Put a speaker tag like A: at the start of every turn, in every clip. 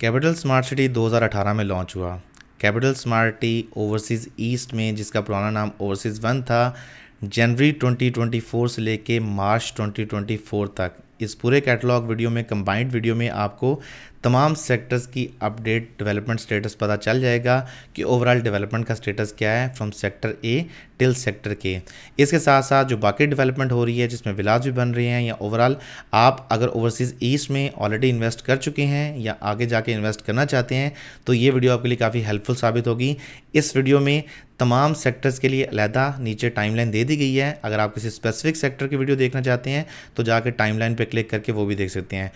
A: capital smart city 2018 में launch हुआ capital smart city overseas east में जिसका पुराना नाम ओवरसीज़ वन था जनवरी 2024 से लेके मार्च 2024 तक इस पूरे कैटलॉग वीडियो में कंबाइंड वीडियो में आपको तमाम सेक्टर्स की अपडेट डेवलपमेंट स्टेटस पता चल जाएगा कि ओवरऑल डेवलपमेंट का स्टेटस क्या है from sector A till sector K इसके साथ साथ जो बाकी डेवलपमेंट हो रही है जिसमें विलास भी बन रहे हैं या ओवरऑल आप अगर ओवरसीज़ ईस्ट में ऑलरेडी इन्वेस्ट कर चुके हैं या आगे जाके इन्वेस्ट करना चाहते हैं तो ये वीडियो आपके लिए काफ़ी हेल्पफुल साबित होगी इस वीडियो में तमाम सेक्टर्स के लिए अलहदा नीचे टाइमलाइन दे दी गई है अगर आप किसी स्पेसिफिक सेक्टर की वीडियो देखना चाहते हैं तो जाकर टाइमलाइन पर क्लिक करके वो भी देख सकते हैं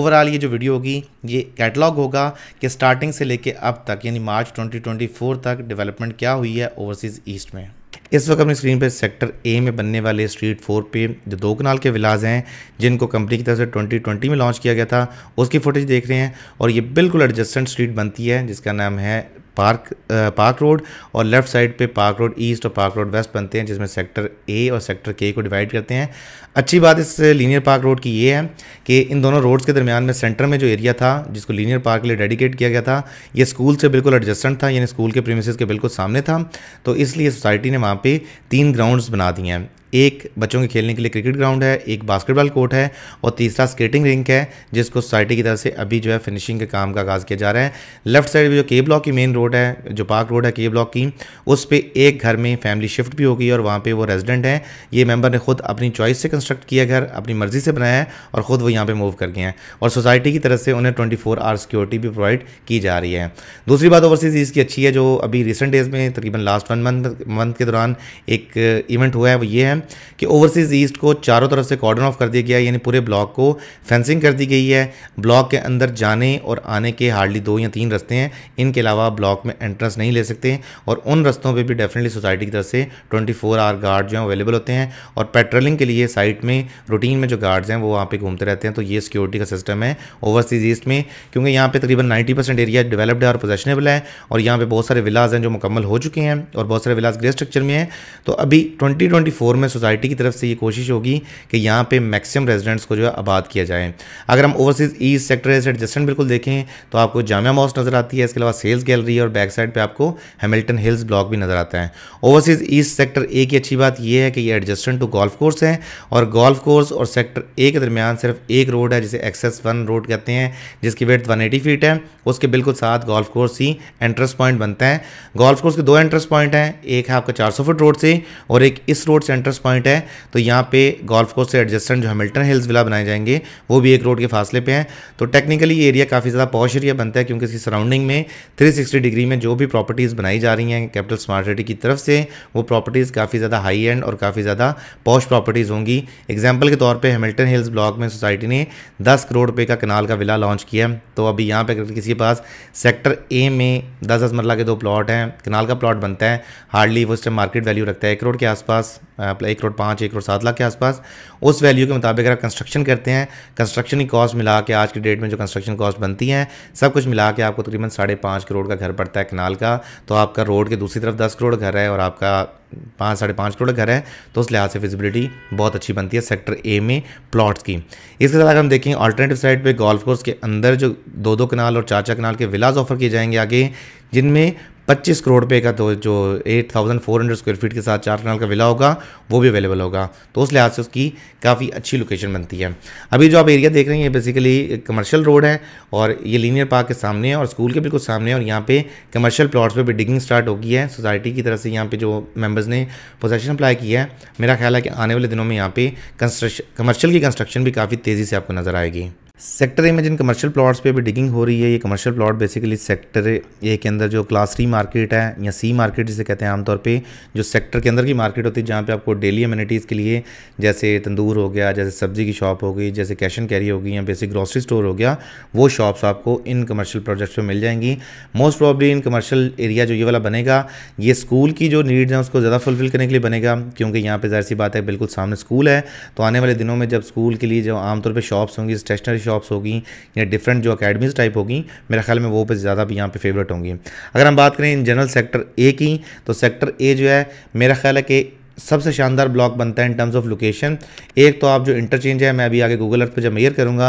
A: ओवरऑल ये जो वीडियो होगी ये कैटलॉग होगा कि स्टार्टिंग से लेके अब तक यानी मार्च 2024 तक डेवलपमेंट क्या हुई है ओवरसीज़ ईस्ट में इस वक्त अपनी स्क्रीन पर सेक्टर ए में बनने वाले स्ट्रीट फोर पे जो दो कनाल के विलाज हैं जिनको कंपनी की तरफ से 2020 में लॉन्च किया गया था उसकी फुटेज देख रहे हैं और ये बिल्कुल एडजस्टेंट स्ट्रीट बनती है जिसका नाम है पार्क आ, पार्क रोड और लेफ्ट साइड पे पार्क रोड ईस्ट और पार्क रोड वेस्ट बनते हैं जिसमें सेक्टर ए और सेक्टर के को डिवाइड करते हैं अच्छी बात इस लीनियर पार्क रोड की ये है कि इन दोनों रोड्स के दरमियान में सेंटर में जो एरिया था जिसको लीनियर पार्क के लिए डेडिकेट किया गया था ये स्कूल से बिल्कुल एडजस्टेंट था यानी स्कूल के प्रीमिस के बिल्कुल सामने था तो इसलिए सोसाइटी ने वहाँ पर तीन ग्राउंड्स बना दिए हैं एक बच्चों के खेलने के लिए क्रिकेट ग्राउंड है एक बास्केटबॉल कोर्ट है और तीसरा स्केटिंग रिंक है जिसको सोसाइटी की तरफ से अभी जो है फिनिशिंग के काम का आगाज़ किया जा रहा है लेफ्ट साइड में जो के ब्लॉक की मेन रोड है जो पार्क रोड है के ब्लॉक की उस पर एक घर में फैमिली शिफ्ट भी होगी और वहाँ पर वो रेजिडेंट हैं ये मेम्बर ने खुद अपनी चॉइस से कंस्ट्रक्ट किया घर अपनी मर्ज़ी से बनाया है और ख़ुद वो यहाँ पर मूव कर गए हैं और सोसाइटी की तरफ से उन्हें ट्वेंटी फोर आवर सिक्योरिटी भी प्रोवाइड की जा रही है दूसरी बात ओवरसीज़ इसकी अच्छी है जो अभी रिसेंट डेज़ में तकरीबन लास्ट वन मंथ मंथ के दौरान एक इवेंट हुआ है वो ये है कि ओवरसीज़ ईस्ट को चारों तरफ से कॉर्डन ऑफ कर दिया गया यानी पूरे ब्लॉक को फेंसिंग कर दी गई है ब्लॉक के अंदर जाने और आने के हार्डली दो या तीन रस्ते हैं इनके अलावा ब्लॉक में एंट्रेंस नहीं ले सकते और उन रस्तों पर भी डेफिनेटली सोसाइटी की तरफ से ट्वेंटी आवर गार्ड जो है अवेलेबल होते हैं और पेट्रोलिंग के लिए साइड फ्लाइट में रूटीन में जो गार्ड्स हैं वो वहाँ पे घूमते रहते हैं तो ये सिक्योरिटी का सिस्टम है ओवरसीज ईस्ट में क्योंकि यहाँ पे तकरीबन 90 परसेंट एरिया डेवलप्ड है और पोजेशनेबल है और यहाँ पे बहुत सारे विलाज हैं जो मुकम्मल हो चुके हैं और बहुत सारे विलाज ग्रे स्ट्रक्चर में हैं तो अभी ट्वेंटी में सोसाइटी की तरफ से ये कोशिश होगी कि यहाँ पर मैक्सिमम रेजिडेंट्स को जो है आबाद किया जाए अगर हम ओवरसीज़ ईस्ट सेक्टर से एडजस्टेंट बिल्कुल देखें तो आपको जामिया मॉस नज़र आती है इसके अलावा सेल्स गैलरी और बैक साइड पर आपको हेमिल्टन हिल्स ब्लॉक भी नज़र आता है ओवरसीज़ ईस्ट सेक्टर ए की अच्छी बात यह है कि ये एडजस्टेंट टू गोल्फ कोर्स है और और गोल्फ कोर्स और सेक्टर ए के दरमियान सिर्फ एक रोड है जिसे एक्सेस वन रोड कहते हैं जिसकी वेट 180 फीट है उसके बिल्कुल साथ गोल्फ कोर्स ही एंट्रेंस पॉइंट बनते हैं गोल्फ कोर्स के दो एंट्रेंस पॉइंट हैं एक है आपका 400 फुट रोड से और एक इस रोड से एंट्रेंस पॉइंट है तो यहाँ पे गोल्फ कोर्स से एडजस्टेंट जो हेमिल्टन हिल्स विला बनाए जाएंगे वो भी एक रोड के फासले पर हैं तो टेक्निकली ये एरिया काफ़ी ज़्यादा पॉश एरिया बनता है क्योंकि इसकी सराउंडिंग में थ्री डिग्री में जो भी प्रॉपर्टीज़ बनाई जा रही हैं कैपिटल स्मार्ट सिटी की तरफ से वो प्रॉपर्टीज़ काफ़ी ज़्यादा हाई एंड और काफ़ी ज़्यादा पॉश प्रॉपर्टीज़ होंगी एग्जाम्पल के तौर पर हेमिल्टन हिल्स ब्लॉक में सोसाइटी ने दस करोड़ रुपए का कनाल का विला लॉन्च किया तो अभी यहाँ पर अगर किसी के पास सेक्टर ए में दस दस मरला के दो प्लॉट हैं कनाल का प्लॉट बनता है हार्डली वो इस टाइम मार्केट वैल्यू रखता है एक करोड़ के आसपास मतलब एक करोड़ पाँच एक करोड़ सात लाख के आसपास उस वैल्यू के मुताबिक अगर आप कंस्ट्रक्शन करते हैं कंस्ट्रक्शन की कॉस्ट मिला के आज की डेट में जो कंस्ट्रक्शन कॉस्ट बनती है सब कुछ मिला के आपको तकरीबन साढ़े पाँच करोड़ का घर पड़ता है कनाल का तो आपका रोड के दूसरी तरफ दस करोड़ घर है और आपका पाँच साढ़े पाँच करोड़ घर है तो उस लिहाज से फिजिबिलिटी बहुत अच्छी बनती है सेक्टर ए में प्लॉट्स की इसके साथ अगर हम देखें ऑल्टरनेटिव साइड पे गोल्फ कोर्स के अंदर जो दो दो कनाल और चार चार कनाल के विलाज ऑफर किए जाएंगे आगे जिनमें पच्चीस करोड़ रुपये का तो जो eight thousand four hundred square feet के साथ चार कनाल का विला होगा वो भी अवेलेबल होगा तो उस लिहाज से उसकी काफ़ी अच्छी लोकेशन बनती है अभी जो आप एरिया देख रहे हैं ये बेसिकली कमर्शियल रोड है और ये लीनियर पार्क के सामने है और स्कूल के बिल्कुल सामने है और यहाँ पे कमर्शियल प्लॉट्स पर भी डिगिंग स्टार्ट हो गई है सोसाइटी की तरफ से यहाँ पर जो मेम्बर्स ने पोजेशन अप्लाई किया है मेरा ख्याल है कि आने वाले दिनों में यहाँ पे कंस्ट्रक्शन कमर्शियल की कंस्ट्रक्शन भी काफ़ी तेज़ी से आपको नज़र आएगी सेक्टर ए में जिन कमर्शियल प्लॉट्स पे भी डिगिंग हो रही है ये commercial plot basically sector A के अंदर जो क्लास थ्री मार्केट है या सी मार्केट जिसे कहते हैं आमतौर पे जो सेक्टर के अंदर की मार्केट होती है जहाँ पे आपको डेली अम्यूनिटीज़ के लिए जैसे तंदूर हो गया जैसे सब्जी की शॉप हो गई जैसे कैश एंड कैरी हो गई या बेसिक ग्रॉसरी स्टोर हो गया वो शॉप्स आपको इन कमर्शियल प्रोजेक्ट्स पर मिल जाएंगी most probably in commercial area जो ये वाला बनेगा ये स्कूल की जो नीड्स हैं उसको ज़्यादा फुलफिल करने के लिए बनेगा क्योंकि यहाँ पर जाहिर सी बात है बिल्कुल सामने स्कूल है तो आने वाले दिनों में जब स्कूल के लिए जो आमतौर पर शॉप्स होंगी स्टेशनरी शॉप्स होगी या डिफरेंट जो अकेडमीज़ टाइप होगी मेरे ख्याल में वो पे ज़्यादा भी यहाँ पे फेवरेट होंगी अगर हम बात करें इन जनरल सेक्टर ए की तो सेक्टर ए जो है मेरा ख्याल है कि सबसे शानदार ब्लॉक बनता है इन टर्म्स ऑफ लोकेशन एक तो आप जो इंटरचेंज है मैं अभी आगे गूगल अर्थ पर जब मेयर करूँगा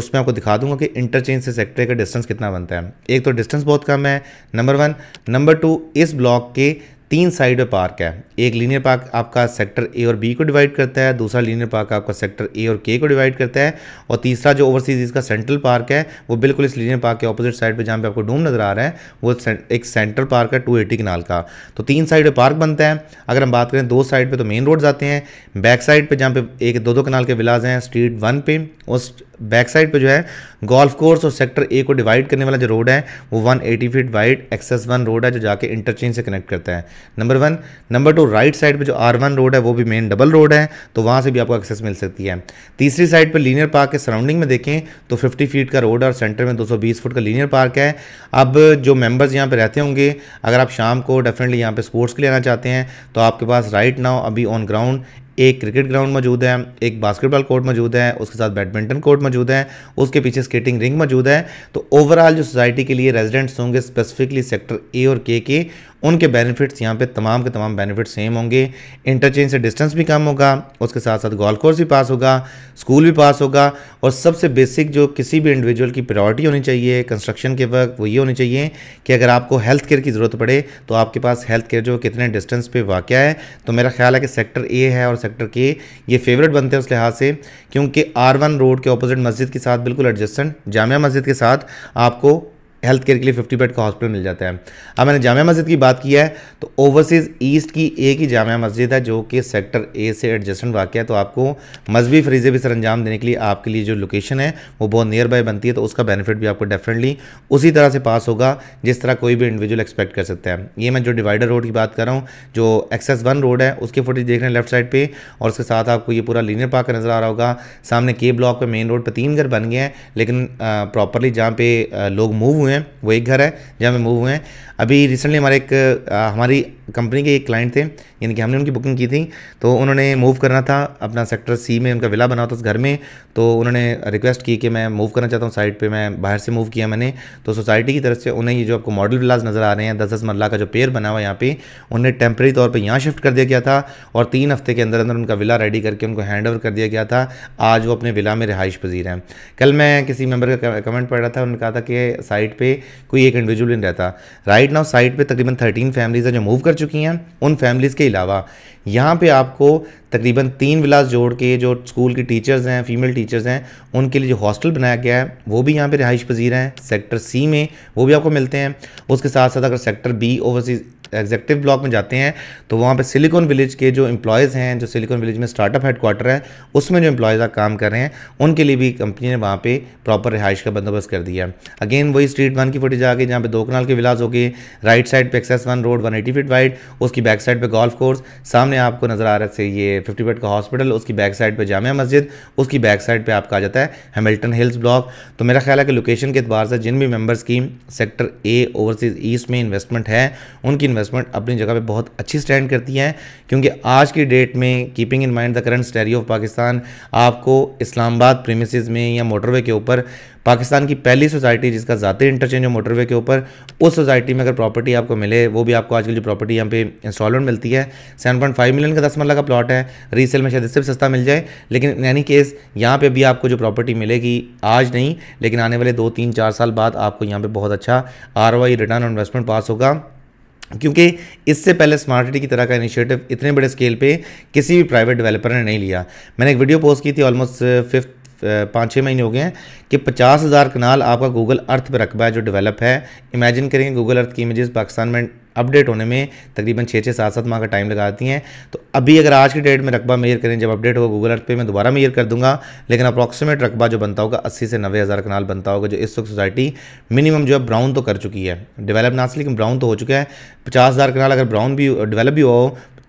A: उसमें आपको दिखा दूंगा कि इंटरचेंज से सेक्टर का डिस्टेंस कितना बनता है एक तो डिस्टेंस बहुत कम है नंबर वन नंबर टू इस ब्लॉक के तीन साइड पे पार्क है एक लीनियर पार्क आपका सेक्टर ए और बी को डिवाइड करता है दूसरा लीनियर पार्क आपका सेक्टर ए और के को डिवाइड करता है और तीसरा जो ओवरसीज इसका सेंट्रल पार्क है वो बिल्कुल इस लीनियर पार्क के ऑपोजिट साइड पे जहाँ पे आपको डूम नज़र आ रहा है वो एक सेंट्रल पार्क है टू एटी कनाल का तो तीन साइड पार्क बनता है अगर हम बात करें दो साइड पर तो मेन रोड जाते हैं बैक साइड पर जहाँ पे एक दो दो कनाल के विलाज हैं स्ट्रीट वन पे और बैक साइड पे जो है गोल्फ कोर्स और सेक्टर ए को डिवाइड करने वाला जो रोड है वो 180 feet wide access one road है जो जाके इंटरचेंज से कनेक्ट करता है number one number two right side पे जो आर वन रोड है वो भी मेन डबल रोड है तो वहाँ से भी आपको एक्सेस मिल सकती है तीसरी साइड पर लीनियर पार्क के सराउंडिंग में देखें तो फिफ्टी फीट का रोड है और सेंटर में दो फुट का लीनियर पार्क है अब जो मेम्बर्स यहाँ पर रहते होंगे अगर आप शाम को डेफिनेटली यहाँ पर स्पोर्ट्स के लिए आना चाहते हैं तो आपके पास राइट नाउ अभी ऑन ग्राउंड एक क्रिकेट ग्राउंड मौजूद है एक बास्केटबॉल कोर्ट मौजूद है उसके साथ बैडमिंटन कोर्ट मौजूद है उसके पीछे स्केटिंग रिंग मौजूद है तो ओवरऑल जो सोसाइटी के लिए रेजिडेंट्स होंगे स्पेसिफिकली सेक्टर ए और के के उनके बेनिफिट्स यहाँ पे तमाम के तमाम बेनिफिट सेम होंगे इंटरचेंज से डिस्टेंस भी कम होगा उसके साथ साथ गोल्फ कोर्स भी पास होगा स्कूल भी पास होगा और सबसे बेसिक जो किसी भी इंडिविजुअल की प्रायोरिटी होनी चाहिए कंस्ट्रक्शन के वक्त वो ये होनी चाहिए कि अगर आपको हेल्थ केयर की ज़रूरत पड़े तो आपके पास हेल्थ केयर जो कितने डिस्टेंस पर वाक़ है तो मेरा ख्याल है कि सेक्टर ए है और सेक्टर के ये फेवरेट बनते हैं उस लिहाज से क्योंकि आर रोड के अपोजिट मस्जिद के साथ बिल्कुल एडजस्टेंट जामिया मस्जिद के साथ आपको हेल्थ केयर के लिए फिफ्टी बेड का हॉस्पिटल मिल जाता है अब मैंने जामिया मस्जिद की बात की है तो ओवरसीज़ ईस्ट की एक ही जामिया मस्जिद है जो कि सेक्टर ए से एडजस्टेंट वाक़ है तो आपको मजहबी फरीजे भी सर अंजाम देने के लिए आपके लिए जो लोकेशन है वो बहुत नियर बाय बनती है तो उसका बेनिफिट भी आपको डेफिनेटली उसी तरह से पास होगा जिस तरह कोई भी इंडिविजुअल एक्सपेक्ट कर सकता है ये मैं जो डिवाइडर रोड की बात कर रहा हूँ जो एक्सेस वन रोड है उसकी फुटेज देख रहे हैं लेफ्ट साइड पर और उसके साथ आपको ये पूरा लीनियर पार्क नज़र आ रहा होगा सामने के ब्लॉक पर मेन रोड पर तीन घर बन गए हैं लेकिन प्रॉपरली जहाँ पे लोग मूव हुए हैं हैं वो एक घर है जहाँ मैं मूव हुए हैं अभी रिसेंटली हमारे एक हमारी कंपनी के एक क्लाइंट थे यानी कि हमने उनकी बुकिंग की थी तो उन्होंने मूव करना था अपना सेक्टर सी में उनका विला बना था उस घर में तो उन्होंने रिक्वेस्ट की कि मैं मूव करना चाहता हूँ साइड पर मैं बाहर से मूव किया मैंने तो सोसाइटी की तरफ से उन्हें ये जो आपको मॉडल विलाज नज़र आ रहे हैं दस दस मरला का जो पेयर बना हुआ यहाँ पे उन्हें टेम्प्रेरी तौर पर यहाँ शिफ्ट कर दिया गया था और तीन हफ्ते के अंदर अंदर उनका विला रेडी करके उनको हैंड ओवर कर दिया गया था आज वो अपने विला में रिहाइश पजीर हैं कल मैं किसी मेम्बर का कमेंट पढ़ रहा था उन्होंने कहा था कि साइट साइट पे कोई एक इंडिविजुअल नहीं रहता राइट नाउ साइट पे तकरीबन थर्टीन फैमिलीज़ हैं जो मूव कर चुकी हैं उन फैमिलीज़ के अलावा यहाँ पे आपको तकरीबन तीन विलास जोड़ के जो स्कूल की टीचर्स हैं फीमेल टीचर्स हैं उनके लिए जो हॉस्टल बनाया गया है वो भी यहाँ पे रिहाइश पजीर हैं सेक्टर सी में वो भी आपको मिलते हैं उसके साथ साथ अगर sector B overseas executive block में जाते हैं तो वहाँ पे सिलिकॉन विलेज के जो एम्प्लॉयज़ हैं जो सिलिकॉन विलेज में स्टार्टअप हेडक्वार्टर है उसमें जो एम्प्लॉयज़ काम कर रहे हैं उनके लिए भी कंपनी ने वहाँ पे प्रॉपर रिहाइश का बंदोबस्त कर दिया अगेन वही स्ट्रीट वन की फुटेज आ गई जहाँ पे दो कनाल के विलास हो गए राइट साइड पर access one road one eighty feet wide उसकी बैक साइड पर गोल्फ कोर्स सामने आपको नज़र आ रहा है ये फिफ्टी बेड का हॉस्पिटल उसकी बैक साइड पर जामिया मस्जिद उसकी बैक साइड पर आपका आ जाता है हेमिल्टन हिल्स ब्लॉक तो मेरा ख्याल है कि लोकेशन के अतबार से जिन भी मेम्बर्स की सेक्टर ए ओवरसीज़ ईस्ट में इन्वेस्टमेंट है उनकी इन्वेस्टमेंट अपनी जगह पे बहुत अच्छी स्टैंड करती है क्योंकि आज की डेट में keeping in mind the current story of Pakistan आपको इस्लामाबाद प्रेमिसज में या मोटरवे के ऊपर पाकिस्तान की पहली सोसाइटी जिसका ज़्यादा इंटरचेंज हो मोटरवे के ऊपर उस सोसाइटी में अगर प्रॉपर्टी आपको मिले वो भी आपको आजकल जो प्रॉपर्टी यहाँ पे इंस्टॉलमेंट मिलती है सेवन पॉइंट फाइव मिलियन का दस मरला का प्लॉट है रीसेल में शायद इससे भी सस्ता मिल जाए लेकिन एनी केस यहाँ पे भी आपको जो प्रॉपर्टी मिलेगी आज नहीं लेकिन आने वाले दो तीन चार साल बाद आपको यहाँ पर बहुत अच्छा आर रिटर्न ऑन इन्वेस्टमेंट पास होगा क्योंकि इससे पहले स्मार्ट सिटी की तरह का इनिशिएटिव इतने बड़े स्केल पे किसी भी प्राइवेट डेवलपर ने नहीं लिया मैंने एक वीडियो पोस्ट की थी ऑलमोस्ट फिफ्थ uh, पाँच छः महीने हो गए हैं कि पचास हज़ार कनाल आपका गूगल अर्थ पर रकबा है जो डेवलप है इमेजिन करेंगे गूगल अर्थ की इमेजेस पाकिस्तान में अपडेट होने में तकरीबन छः छः सात सात माह का टाइम लगाती हैं तो अभी अगर आज की डेट में रकबा मेयर करें जब अपडेट होगा गूगल अर्थ पे मैं दोबारा मेयर कर दूंगा लेकिन अप्रॉक्सीमेट रकबा जो बनता होगा अस्सी से नब्बे हज़ार कनाल बनता होगा जो इस वक्त सोसाइटी मिनिमम जो है ब्राउन तो कर चुकी है डेवलप ना से लेकिन ब्राउन तो हो चुका है पचास हज़ार कनाल अगर ब्राउन भी डेवलप भी हो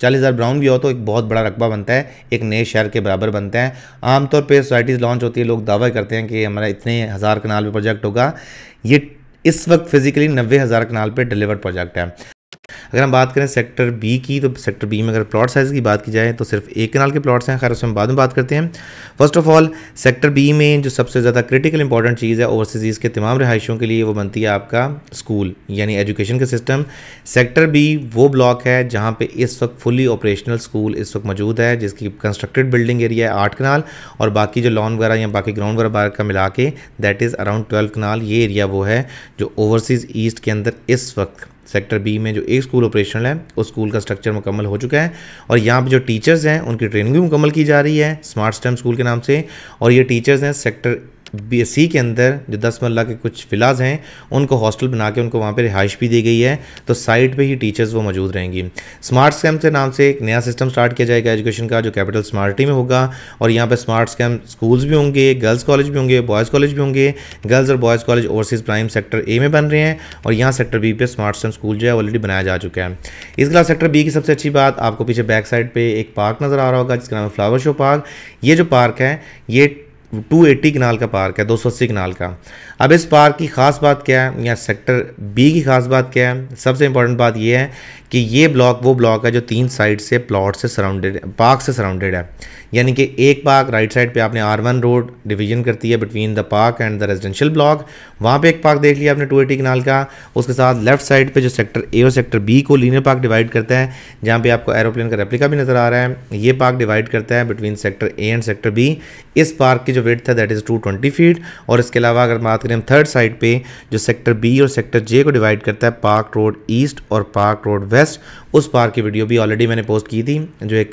A: चालीस हज़ार ब्राउन भी हो तो एक बहुत बड़ा रकबा बनता है एक नए शहर के बराबर बनता है आमतौर पर सोसाइटीज़ लॉन्च होती है लोग दावा करते हैं कि हमारा इतने हज़ार कनाल पर प्रोजेक्ट होगा ये इस वक्त फिज़िकली नब्बे हज़ार कनाल पर डिलीवर्ड प्रोजेक्ट है अगर हम बात करें सेक्टर बी की तो सेक्टर बी में अगर प्लॉट साइज़ की बात की जाए तो सिर्फ एक कनाल के प्लॉट्स हैं खैर उसमें बाद में बात करते हैं first of all sector B में जो सबसे ज़्यादा क्रिटिकल इंपॉर्टेंट चीज़ है ओवरसीज़ के तमाम रहायशों के लिए वो बनती है आपका स्कूल यानी एजुकेशन का सिस्टम सेक्टर बी वो ब्लॉक है जहाँ पर इस वक्त फुली ऑपरेशनल स्कूल इस वक्त मौजूद है जिसकी कंस्ट्रक्टेड बिल्डिंग एरिया है आठ कनाल और बाकी जो लॉन वगैरह या बाकी ग्राउंड वगैरह का मिला के दैट इज़ अराउंड ट्वेल्व कनाल ये एरिया वो है जो ओवरसीज़ ईस्ट के अंदर इस वक्त सेक्टर बी में जो एक स्कूल ऑपरेशनल है उस स्कूल का स्ट्रक्चर मुकम्मल हो चुका है और यहाँ पर जो टीचर्स हैं उनकी ट्रेनिंग भी मुकम्मल की जा रही है स्मार्ट स्टेम स्कूल के नाम से और ये टीचर्स हैं सेक्टर बी के अंदर जो दस मल्ला के कुछ फ़िलाज हैं उनको हॉस्टल बना के उनको वहाँ पे रिहाइश भी दी गई है तो साइट पे ही टीचर्स वो मौजूद रहेंगी स्मार्ट स्कैम के नाम से एक नया सिस्टम स्टार्ट किया जाएगा एजुकेशन का जो कैपिटल स्मार्टी में होगा और यहाँ पे स्मार्ट स्कैम स्कूल्स भी होंगे गर्ल्स कॉलेज भी होंगे बॉयज़ कॉलेज भी होंगे गर्ल्स और boys college overseas prime sector A में बन रहे हैं और यहाँ सेक्टर बी पे स्मार्ट स्कैम स्कूल जो है ऑलरेडी बनाया जा चुका है इसके अलावा सेक्टर बी की सबसे अच्छी बात आपको पीछे बैक साइड पर एक पार्क नज़र आ रहा होगा जिसका नाम है फ्लावर शो पार्क ये जो पार्क है ये टू एटी कनाल का पार्क है दो सौ अस्सी कनाल का अब इस पार्क की ख़ास बात क्या है या सेक्टर बी की ख़ास बात क्या है सबसे इंपॉर्टेंट बात यह है कि ये ब्लॉक वो ब्लॉक है जो तीन साइड से प्लॉट से सराउंडेड पार्क से सराउंडेड है यानी कि एक पार्क राइट साइड पे आपने आर वन रोड डिवीजन करती है between the park and the residential block वहाँ पे एक पार्क देख लिया आपने टू एटी कनाल का उसके साथ लेफ्ट साइड पे जो सेक्टर ए और सेक्टर बी को लीनियर पार्क डिवाइड करता है जहाँ पे आपको एरोप्लेन का रेप्लिका भी नज़र आ रहा है ये पार्क डिवाइड करता है between sector A and sector B इस पार्क की जो वेट था दैट इज़ 220 फीट और इसके अलावा अगर बात करें हम थर्ड साइड पे जो सेक्टर बी और सेक्टर जे को डिवाइड करता है पार्क रोड ईस्ट और पार्क रोड वेस्ट उस पार्क की वीडियो भी ऑलरेडी मैंने पोस्ट की थी जो एक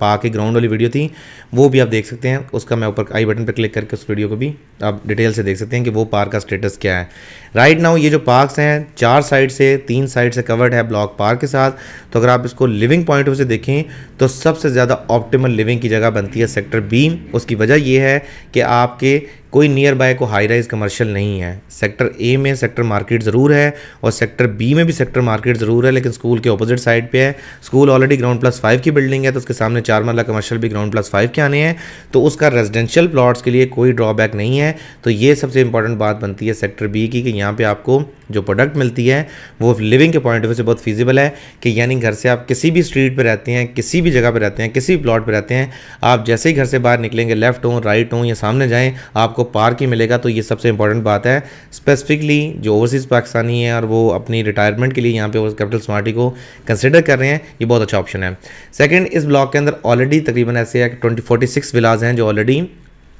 A: पार्क की ग्राउंड वाली वीडियो थी वो भी आप देख सकते हैं उसका मैं ऊपर आई बटन पर क्लिक करके उस वीडियो को भी आप डिटेल से देख सकते हैं कि वो पार्क का स्टेटस क्या है राइट नाउ ये जो पार्क हैं चार साइड से तीन साइड से कवर्ड है ब्लॉक पार्क के साथ तो अगर आप इसको लिविंग पॉइंट से देखें तो सबसे ज़्यादा ऑप्टिमल लिविंग की जगह बनती है सेक्टर बी उसकी वजह यह है कि आपके कोई नियर बाय को हाई राइज कमर्शियल नहीं है सेक्टर ए में सेक्टर मार्केट ज़रूर है और सेक्टर बी में भी सेक्टर मार्केट ज़रूर है लेकिन स्कूल के अपोजिट साइड पे है school already ground plus five की बिल्डिंग है तो उसके सामने चार मरला कमर्शियल भी ग्राउंड प्लस फाइव के आने हैं तो उसका रेजिडेंशियल प्लाट्स के लिए कोई ड्रॉबैक नहीं है तो ये सबसे इंपॉर्टेंट बात बनती है सेक्टर बी की कि यहाँ पर आपको जो प्रोडक्ट मिलती है वो लिविंग के पॉइंट ऑफ व्यू से बहुत फीजिबल है कि यानी घर से आप किसी भी स्ट्रीट पर रहते हैं किसी भी जगह पर रहते हैं किसी भी प्लाट पर रहते हैं आप जैसे ही घर से बाहर निकलेंगे लेफ्ट हों राइट हों या सामने जाएँ आप आपको पार्क ही मिलेगा तो ये सबसे इंपॉर्टेंट बात है स्पेसिफिकली जो ओवरसीज़ पाकिस्तानी है और वो अपनी रिटायरमेंट के लिए यहाँ पे कैपिटल स्मार्टी को कंसिडर कर रहे हैं ये बहुत अच्छा ऑप्शन है सेकेंड इस ब्लॉक के अंदर ऑलरेडी तकरीबन ऐसे है ट्वेंटी फोर्टी सिक्स विलाज हैं जो already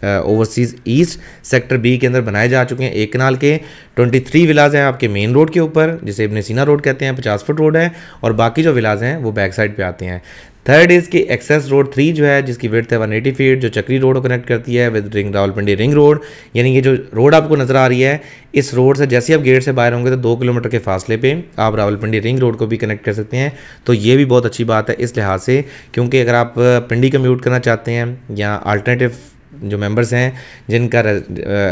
A: overseas east sector B के अंदर बनाए जा चुके हैं एक कनाल के 23 विलाज हैं आपके मेन रोड के ऊपर जिसे इब्ने सीना रोड कहते हैं 50 फुट रोड है और बाकी जो विलाज हैं वो बैक साइड पे आते हैं थर्ड इज़ की एक्सेस रोड थ्री जो है जिसकी वेट है एटी फीट जो चक्री रोड को कनेक्ट करती है with ring Rawalpindi ring road यानी ये जो रोड आपको नज़र आ रही है इस रोड से जैसे आप गेट से बाहर होंगे तो दो किलोमीटर के फासले पे आप रावलपिंडी रिंग रोड को भी कनेक्ट कर सकते हैं तो ये भी बहुत अच्छी बात है इस लिहाज से क्योंकि अगर आप पिंडी कम्यूट करना चाहते हैं या अल्टरनेटिव जो मेंबर्स हैं जिनका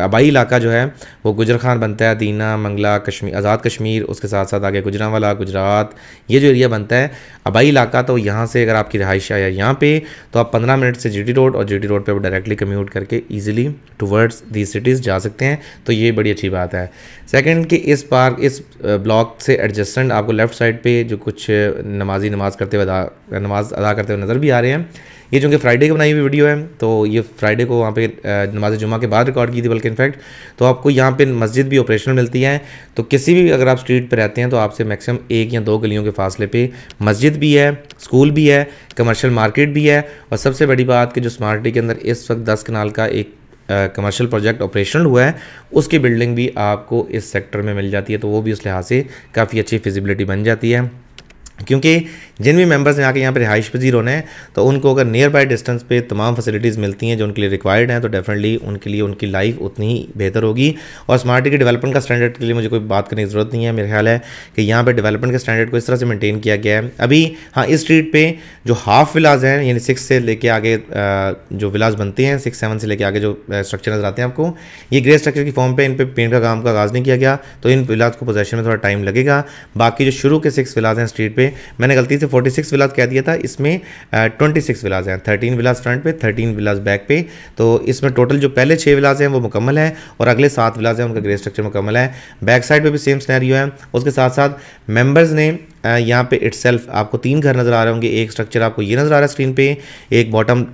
A: आबाई इलाका जो है वो गुजर खान बनता है दीना मंगला कश्मीर आज़ाद कश्मीर उसके साथ साथ आगे गुजरावाला गुजरात ये जो एरिया बनता है आबाई इलाका तो यहाँ से अगर आपकी रहाइश है यहाँ पे तो आप पंद्रह मिनट से जीटी रोड और जीटी रोड पर डायरेक्टली कम्यूट करके ईजिली टूवर्ड्स दी सिटीज़ जा सकते हैं तो ये बड़ी अच्छी बात है सेकेंड कि इस पार्क इस ब्लॉक से एडजस्टेंट आपको लेफ्ट साइड पर जो कुछ नमाजी नमाज़ करते हुए नमाज़ अदा करते हुए नज़र भी आ रहे हैं ये चूँकि फ्राइडे की बनाई हुई वीडियो है तो ये फ्राइडे को वहाँ पे नमाज जुमा के बाद रिकॉर्ड की थी बल्कि इनफैक्ट तो आपको यहाँ पे मस्जिद भी ऑपरेशनल मिलती है तो किसी भी अगर आप स्ट्रीट पर रहते हैं तो आपसे मैक्सिमम एक या दो गलियों के फासले पर मस्जिद भी है स्कूल भी है कमर्शल मार्केट भी है और सबसे बड़ी बात कि जो स्मार्टी के अंदर इस वक्त दस कनाल का एक कमर्शियल प्रोजेक्ट ऑपरेशनल हुआ है उसकी बिल्डिंग भी आपको इस सेक्टर में मिल जाती है तो वो भी उस लिहाज से काफ़ी अच्छी फिजिबिलिटी बन जाती है क्योंकि जिन भी मेंबर्स ने आके यहाँ पर रिहाइश पजीर होने हैं तो उनको अगर नियर बाय डिस्टेंस पे तमाम फैसिलिटीज़ मिलती हैं जो उनके लिए रिक्वायर्ड हैं तो डेफिनेटली उनके लिए उनकी लाइफ उतनी ही बेहतर होगी और स्मार्ट सिटी डेवलपमेंट का स्टैंडर्ड के लिए मुझे कोई बात करने की ज़रूरत नहीं है मेरे ख्याल है कि यहाँ पर डेवलपमेंट के स्टैंडर्ड को इस तरह से मेनटेन किया गया है अभी हाँ इस स्ट्रीट पर जो हाफ विलाज हैं यानी सिक्स से लेके आगे जो विलाज बनते हैं सिक्स सेवन से लेके आगे जो स्ट्रक्चर नजर आते हैं आपको ये ग्रे स्ट्रक्चर की फॉर्म पर इन पर पेंट का काम का आगाज़ नहीं किया गया तो इन विलाज को पोजेशन में थोड़ा टाइम लगेगा बाकी जो शुरू के सिक्स विलाज हैं स्ट्रीट पर पे मैंने गलती से 46 सिक्स विलास कह दिया था इसमें ट्वेंटी सिक्स विलास हैं थर्टीन विलास फ्रंट पे थर्टीन विलास बैक पे तो इसमें टोटल जो पहले छः विलास हैं वो मुकम्मल है और अगले सात विलास हैं उनका ग्रे स्ट्रक्चर मुकम्मल है बैक साइड पर भी सेम स्नैरियो है उसके साथ साथ मेम्बर्स ने यहाँ पे इट्स आपको तीन घर नज़र आ रहे होंगे एक स्ट्रक्चर आपको ये नज़र आ रहा है स्क्रीन पे एक बॉटम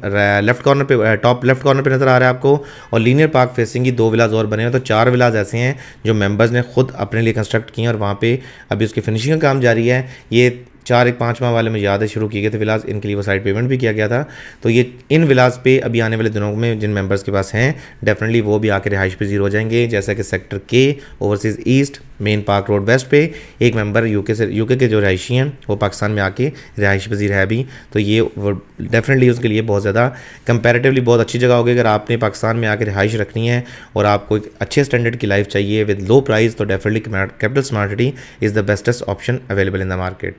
A: लेफ्ट कॉर्नर पे टॉप लेफ्ट कॉर्नर पे नज़र आ रहा है आपको और लीनियर पार्क फेसिंग ही दो विलाज और बने हैं तो चार विलाज ऐसे हैं जो मेम्बर्स ने खुद अपने लिए कंस्ट्रक्ट किए हैं और वहाँ पर अभी उसकी फिनिशिंग का काम जारी है ये चार एक पाँच माह वाले में है शुरू किए गए थे विलास इनके लिए वो साइड पेमेंट भी किया गया था तो ये इन विलास पे अभी आने वाले दिनों में जिन मेंबर्स के पास हैं डेफिनेटली वो भी आके रिहाइश पे जीरो हो जाएंगे जैसा कि सेक्टर के overseas east main park road west पे एक मेंबर यूके से यूके के जो रहायशी हैं वो पाकिस्तान में आके रिहाइश पजीर है भी तो ये डेफिनेटली उसके लिए बहुत ज़्यादा कंपेरेटिवली बहुत अच्छी जगह होगी अगर आपने पाकिस्तान में आके रिहाइश रखनी है और आपको एक अच्छे स्टैंडर्ड की लाइफ चाहिए विद लो प्राइस तो definitely capital smart city is the bestest option available in the market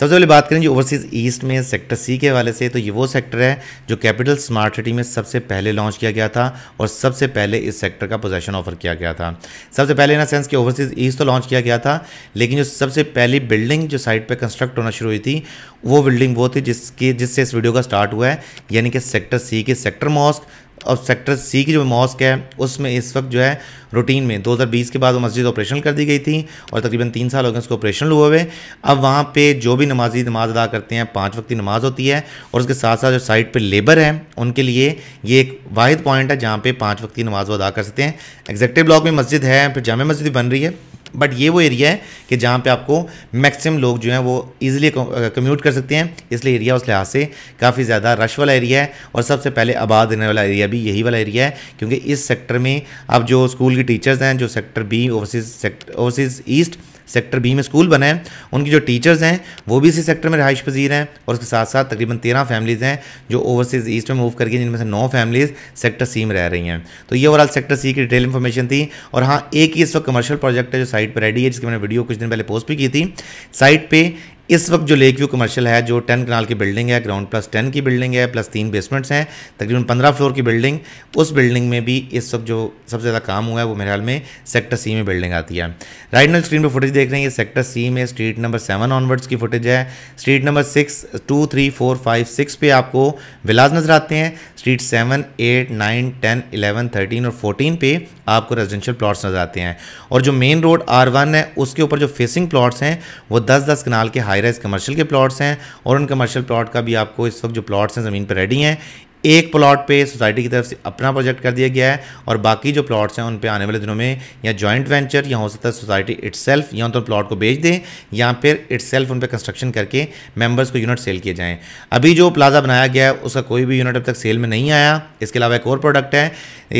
A: सबसे पहले बात करें जो ओवरसीज़ ईस्ट में सेक्टर सी के हवाले से तो ये वो सेक्टर है जो कैपिटल स्मार्ट सिटी में सबसे पहले लॉन्च किया गया था और सबसे पहले इस सेक्टर का पोजेशन ऑफर किया गया था सबसे पहले इन सेंस कि ओवरसीज़ ईस्ट तो लॉन्च किया गया था लेकिन जो सबसे पहली बिल्डिंग जो साइट पर कंस्ट्रक्ट होना शुरू हुई थी वो बिल्डिंग वो थी जिसके जिससे इस वीडियो का स्टार्ट हुआ है यानी कि सेक्टर सी के सेक्टर मॉस्क और सेक्टर सी की जो मॉस्क है उसमें इस वक्त जो है रूटीन में 2020 के बाद वो मस्जिद ऑपरेशन कर दी गई थी और तकरीबन तीन साल हो गए उसको ऑपरेशन हुए हुए अब वहाँ पे जो भी नमाजी नमाज अदा करते हैं पाँच वक्त की नमाज होती है और उसके साथ साथ जो साइड पर लेबर है उनके लिए ये एक वाद पॉइंट है जहाँ पर पाँच वक्त की नमाज वो अदा कर सकते हैं एग्जैक्टिव ब्लॉक में मस्जिद है फिर जाम मस्जिद बन रही है बट ये वो एरिया है कि जहाँ पे आपको मैक्सिमम लोग जो हैं वो ईजिली कम्यूट कर सकते हैं इसलिए एरिया उस लिहाज से काफ़ी ज़्यादा रश वाला एरिया है और सबसे पहले आबाद रहने वाला एरिया भी यही वाला एरिया है क्योंकि इस सेक्टर में अब जो स्कूल की टीचर्स हैं जो sector B overseas sector overseas east sector B में स्कूल बने हैं उनकी जो टीचर्स हैं वो भी इसी सेक्टर में रहाइश पजीर हैं और उसके साथ साथ तकरीबन तेरह फैमिलीज़ हैं जो ओवरसीज़ ईस्ट में मूव करके जिनमें से नौ फैमिलीज़ सेक्टर सी में रह रही हैं तो ये ओवरऑल सेक्टर सी की डिटेल इन्फॉर्मेशन थी और हाँ एक ही इस वक्त कमर्शियल प्रोजेक्ट है जो साइट पर रेडी है जिसकी मैंने वीडियो कुछ दिन पहले पोस्ट भी की थी साइट पर इस वक्त जो लेक व्यू कमर्शियल है जो टेन कनाल की बिल्डिंग है ग्राउंड प्लस टेन की बिल्डिंग है प्लस तीन बेसमेंट्स हैं तकरीबन पंद्रह फ्लोर की बिल्डिंग उस बिल्डिंग में भी इस वक्त जो सबसे ज़्यादा काम हुआ है वो मेरे ख्याल में सेक्टर सी में बिल्डिंग आती है राइट नाउ स्क्रीन पर फुटेज देख रहे हैं ये सेक्टर सी में स्ट्रीट नंबर सेवन ऑनवर्ड्स की फुटेज है street number six two three four five six पे आपको विलाज नज़र आते हैं street seven eight nine ten eleven thirteen और फोर्टीन पे आपको रेजिडेंशियल प्लॉट्स नजर आते हैं और जो मेन रोड आर वन है उसके ऊपर जो फेसिंग प्लॉट्स हैं वो दस दस कनाल के हाई राइज कमर्शियल के प्लॉट्स हैं और उन कमर्शियल प्लॉट का भी आपको इस वक्त जो प्लॉट्स हैं ज़मीन पर रेडी हैं एक प्लॉट पे सोसाइटी की तरफ से अपना प्रोजेक्ट कर दिया गया है और बाकी जो प्लॉट्स हैं उन पे आने वाले दिनों में या जॉइंट वेंचर या हो सकता है सोसाइटी इट्स या तो प्लॉट को बेच दें या फिर इट्स उन पर कंस्ट्रक्शन करके मेंबर्स को यूनिट सेल किए जाएँ अभी जो प्लाजा बनाया गया है उसका कोई भी यूनिट अब तक सेल में नहीं आया इसके अलावा एक और प्रोडक्ट है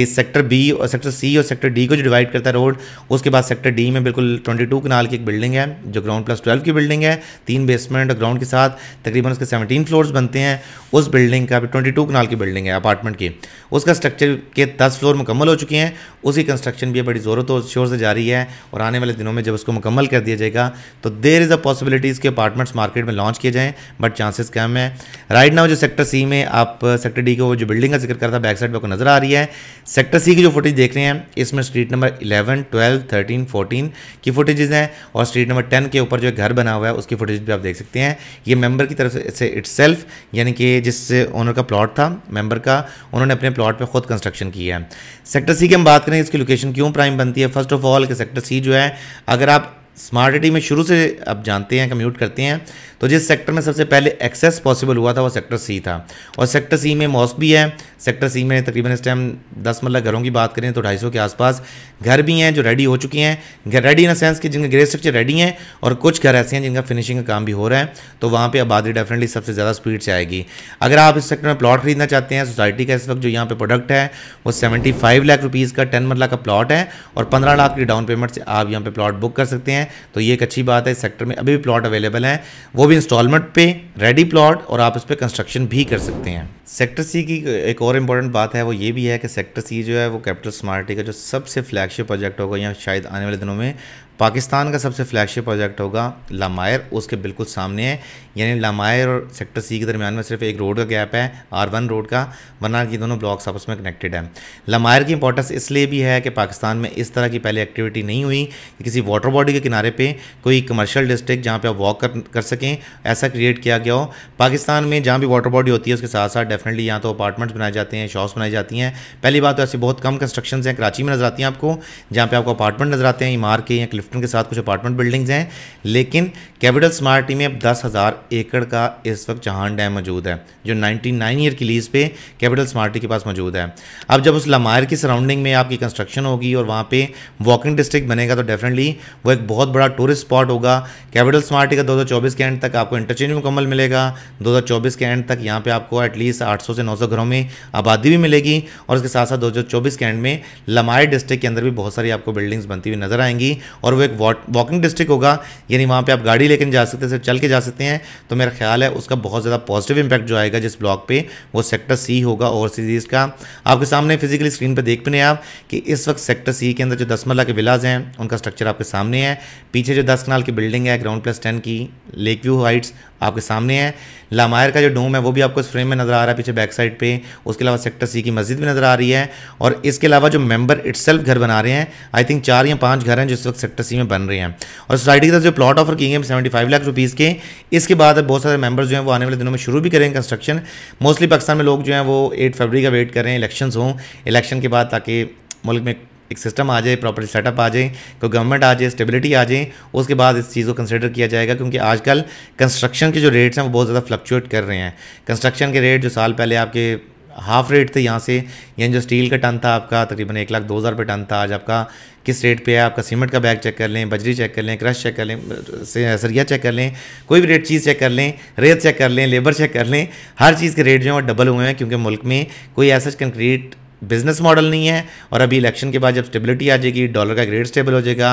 A: इस सेक्टर बी और सेक्टर सी और सेक्टर डी को जो डिवाइड करता है रोड उसके बाद सेक्टर डी में बिल्कुल ट्वेंटी टू कनाल की एक बिल्डिंग है जो ग्राउंड प्लस ट्वेल्व की बिल्डिंग है तीन बेसमेंट और ग्राउंड के साथ तकरीबन उसके सेवनटीन फ्लोर्स बनते हैं उस बिल्डिंग का भी ट्वेंटी टू कनाल की बिल्डिंग है अपार्टमेंट की उसका स्ट्रक्चर के दस फ्लोर मुकम्मल हो चुके हैं उसी कंस्ट्रक्शन भी बड़ी ज़ोरों तो शोर से जारी है और आने वाले दिनों में जब उसको मुकम्मल कर दिया जाएगा तो देर इज़ अ पॉसिबिलिटीज़ के अपार्टमेंट्स मार्केट में लॉन्च किए जाएँ बट चांसेस कम है राइट नाउ जो सेक्टर सी में आप सेक्टर डी को जो बिल्डिंग का जिक्र कर था बैक साइड पर नज़र आ रही है सेक्टर सी की जो फुटेज देख रहे हैं इसमें street number eleven twelve thirteen fourteen की फुटेजेज़ हैं और स्ट्रीट नंबर टेन के ऊपर जो घर बना हुआ है उसकी फुटेज भी आप देख सकते हैं ये मेम्बर की तरफ से इट्स यानी कि जिस ओनर का प्लॉट था मेंबर का उन्होंने अपने प्लॉट पे खुद कंस्ट्रक्शन की है सेक्टर सी की हम बात करें इसकी लोकेशन क्यों प्राइम बनती है फर्स्ट ऑफ ऑल कि सेक्टर सी जो है अगर आप स्मार्ट सिटी में शुरू से आप जानते हैं कम्यूट करते हैं तो जिस सेक्टर में सबसे पहले एक्सेस पॉसिबल हुआ था वो सेक्टर सी था और सेक्टर सी में मॉस्क भी है सेक्टर सी में तकरीबन इस टाइम दस मल्ला घरों की बात करें तो ढाई सौ के आसपास घर भी हैं जो रेडी हो चुके हैं रेडी इन सेंस कि जिनके ग्रे स्ट्रक्चर रेडी हैं और कुछ घर ऐसे हैं जिनका फिनिशिंग का काम भी हो रहा है तो वहाँ पर आबादी डेफिनेटली सबसे ज़्यादा स्पीड से आएगी अगर आप इस सेक्टर में प्लॉट खरीदना चाहते हैं सोसाइटी का इस वक्त जो यहाँ पर प्रोडक्ट है वो सेवेंटी फाइव लाख रुपीज़ का टेन मरला का प्लॉट है और पंद्रह लाख की डाउन पेमेंट से आप यहाँ पर प्लॉट बुक कर सकते हैं तो ये एक अच्छी बात है इस सेक्टर में अभी भी प्लॉट अवेलेबल हैं वो भी इंस्टॉलमेंट पे रेडी प्लॉट और आप इस पर कंस्ट्रक्शन भी कर सकते हैं सेक्टर सी की एक और इम्पॉर्टेंट बात है वो ये भी है कि सेक्टर सी जो है वो कैपिटल स्मार्टी का जो सबसे फ्लैगशिप प्रोजेक्ट होगा या शायद आने वाले दिनों में पाकिस्तान का सबसे फ्लैगशिप प्रोजेक्ट होगा लामायर उसके बिल्कुल सामने है यानी लामायर और सेक्टर सी के दरमियान में सिर्फ एक रोड का गैप है आर वन रोड का वरना ये दोनों ब्लॉक्स आपस में कनेक्टेड हैं लामायर की इंपॉर्टेंस इसलिए भी है कि पाकिस्तान में इस तरह की पहले एक्टिविटी नहीं हुई कि किसी वाटर बॉडी के किनारे पर कोई कमर्शल डिस्ट्रिक्ट जहाँ पर आप वॉक कर, कर सकें ऐसा क्रिएट किया गया हो पाकिस्तान में जहाँ भी वाटर बॉडी होती है उसके साथ साथ डेफिनेटली यहाँ तो अपार्टमेंट्स बनाए जाते हैं शॉप्स बनाई जाती हैं पहली बात तो ऐसी बहुत कम कंस्ट्रक्शन हैं कराची में नजर आती हैं आपको जहाँ पर आपको अपार्टमेंट नजर आते हैं इमार के या क्लिफ्ट सेक्टर के साथ कुछ अपार्टमेंट बिल्डिंग्स हैं लेकिन कैपिटल स्मार्ट में अब दस हज़ार एकड़ का इस वक्त चहान डैम मौजूद है जो 99 ईयर की लीज़ पे कैपिटल स्मार्ट के पास मौजूद है अब जब उस लमायर की सराउंडिंग में आपकी कंस्ट्रक्शन होगी और वहाँ पे वॉकिंग डिस्ट्रिक्ट बनेगा तो डेफिनेटली वो एक बहुत बड़ा टूरिस्ट स्पॉट होगा कैपिटल स्मार्ट का दो के एंड तक आपको इंटरचेंज मुकम्मल मिलेगा दो के एंड तक यहाँ पर आपको एटलीस्ट आठ से नौ घरों में आबादी भी मिलेगी और उसके साथ साथ चौबीस के एंड में लमायर डिस्ट्रिक्ट के अंदर भी बहुत सारी आपको बिल्डिंग्स बनती हुई नजर आएंगी और वो एक वॉकिंग डिस्ट्रिक्ट होगा यानी वहाँ पर आप गाड़ी लेकर जा सकते हैं सिर्फ चल के जा सकते हैं तो मेरा ख्याल है उसका बहुत ज़्यादा पॉजिटिव इम्पैक्ट जो आएगा जिस ब्लॉक पर वो सेक्टर सी होगा और सीरीज़ का आपके सामने फिजिकली स्क्रीन पर देख भी नहीं आप कि इस वक्त सेक्टर सी के अंदर जो दस मरला के विलाज हैं उनका स्ट्रक्चर आपके सामने है पीछे जो दस कनाल की बिल्डिंग है ग्राउंड प्लस टेन की लेक व्यू हाइट्स आपके सामने है लामायर का जो डोम है वो भी आपको इस फ्रेम में नज़र आ रहा है पीछे बैक साइड पे उसके अलावा सेक्टर सी की मस्जिद भी नज़र आ रही है और इसके अलावा जो मेंबर इट्सल्फ घर बना रहे हैं आई थिंक चार या पाँच घर हैं जो इस वक्त सेक्टर सी में बन रहे हैं और सोसाइटी की तरफ जो प्लॉट ऑफर किए गए सेवेंटी फाइव लाख रुपीज़ के इसके बाद बहुत सारे मेबर्स जो हैं वो आने वाले दिनों में शुरू भी करेंगे कंस्ट्रक्शन मोस्टली पाकिस्तान में लोग जो हैं वो एट फरवरी का वेट कर रहे हैं इलेक्शन हों इलेक्शन के बाद ताकि मुल्क में एक सिस्टम आ जाए प्रॉपर सेटअप आ जाए कोई गवर्नमेंट आ जाए स्टेबिलिटी आ जाए उसके बाद इस चीज़ को कंसिडर किया जाएगा क्योंकि आजकल कंस्ट्रक्शन के जो रेट्स हैं वो बहुत ज़्यादा फ्लक्चुएट कर रहे हैं कंस्ट्रक्शन के रेट जो साल पहले आपके हाफ रेट थे यहाँ से यानी जो स्टील का टन था आपका तकरीबन एक लाख दो हज़ार रुपये टन था आज आपका किस रेट पे है आपका सीमेंट का बैग चेक कर लें बजरी चेक कर लें क्रश चेक कर लें सरिया चेक कर लें कोई भी रेट चीज़ चेक कर लें रेत चेक कर लें लेबर चेक कर लें हर चीज़ के रेट जो हैं वो डबल हुए हैं क्योंकि मुल्क में कोई ऐसा कंक्रीट बिजनेस मॉडल नहीं है और अभी इलेक्शन के बाद जब स्टेबिलिटी आ जाएगी डॉलर का ग्रेड स्टेबल हो जाएगा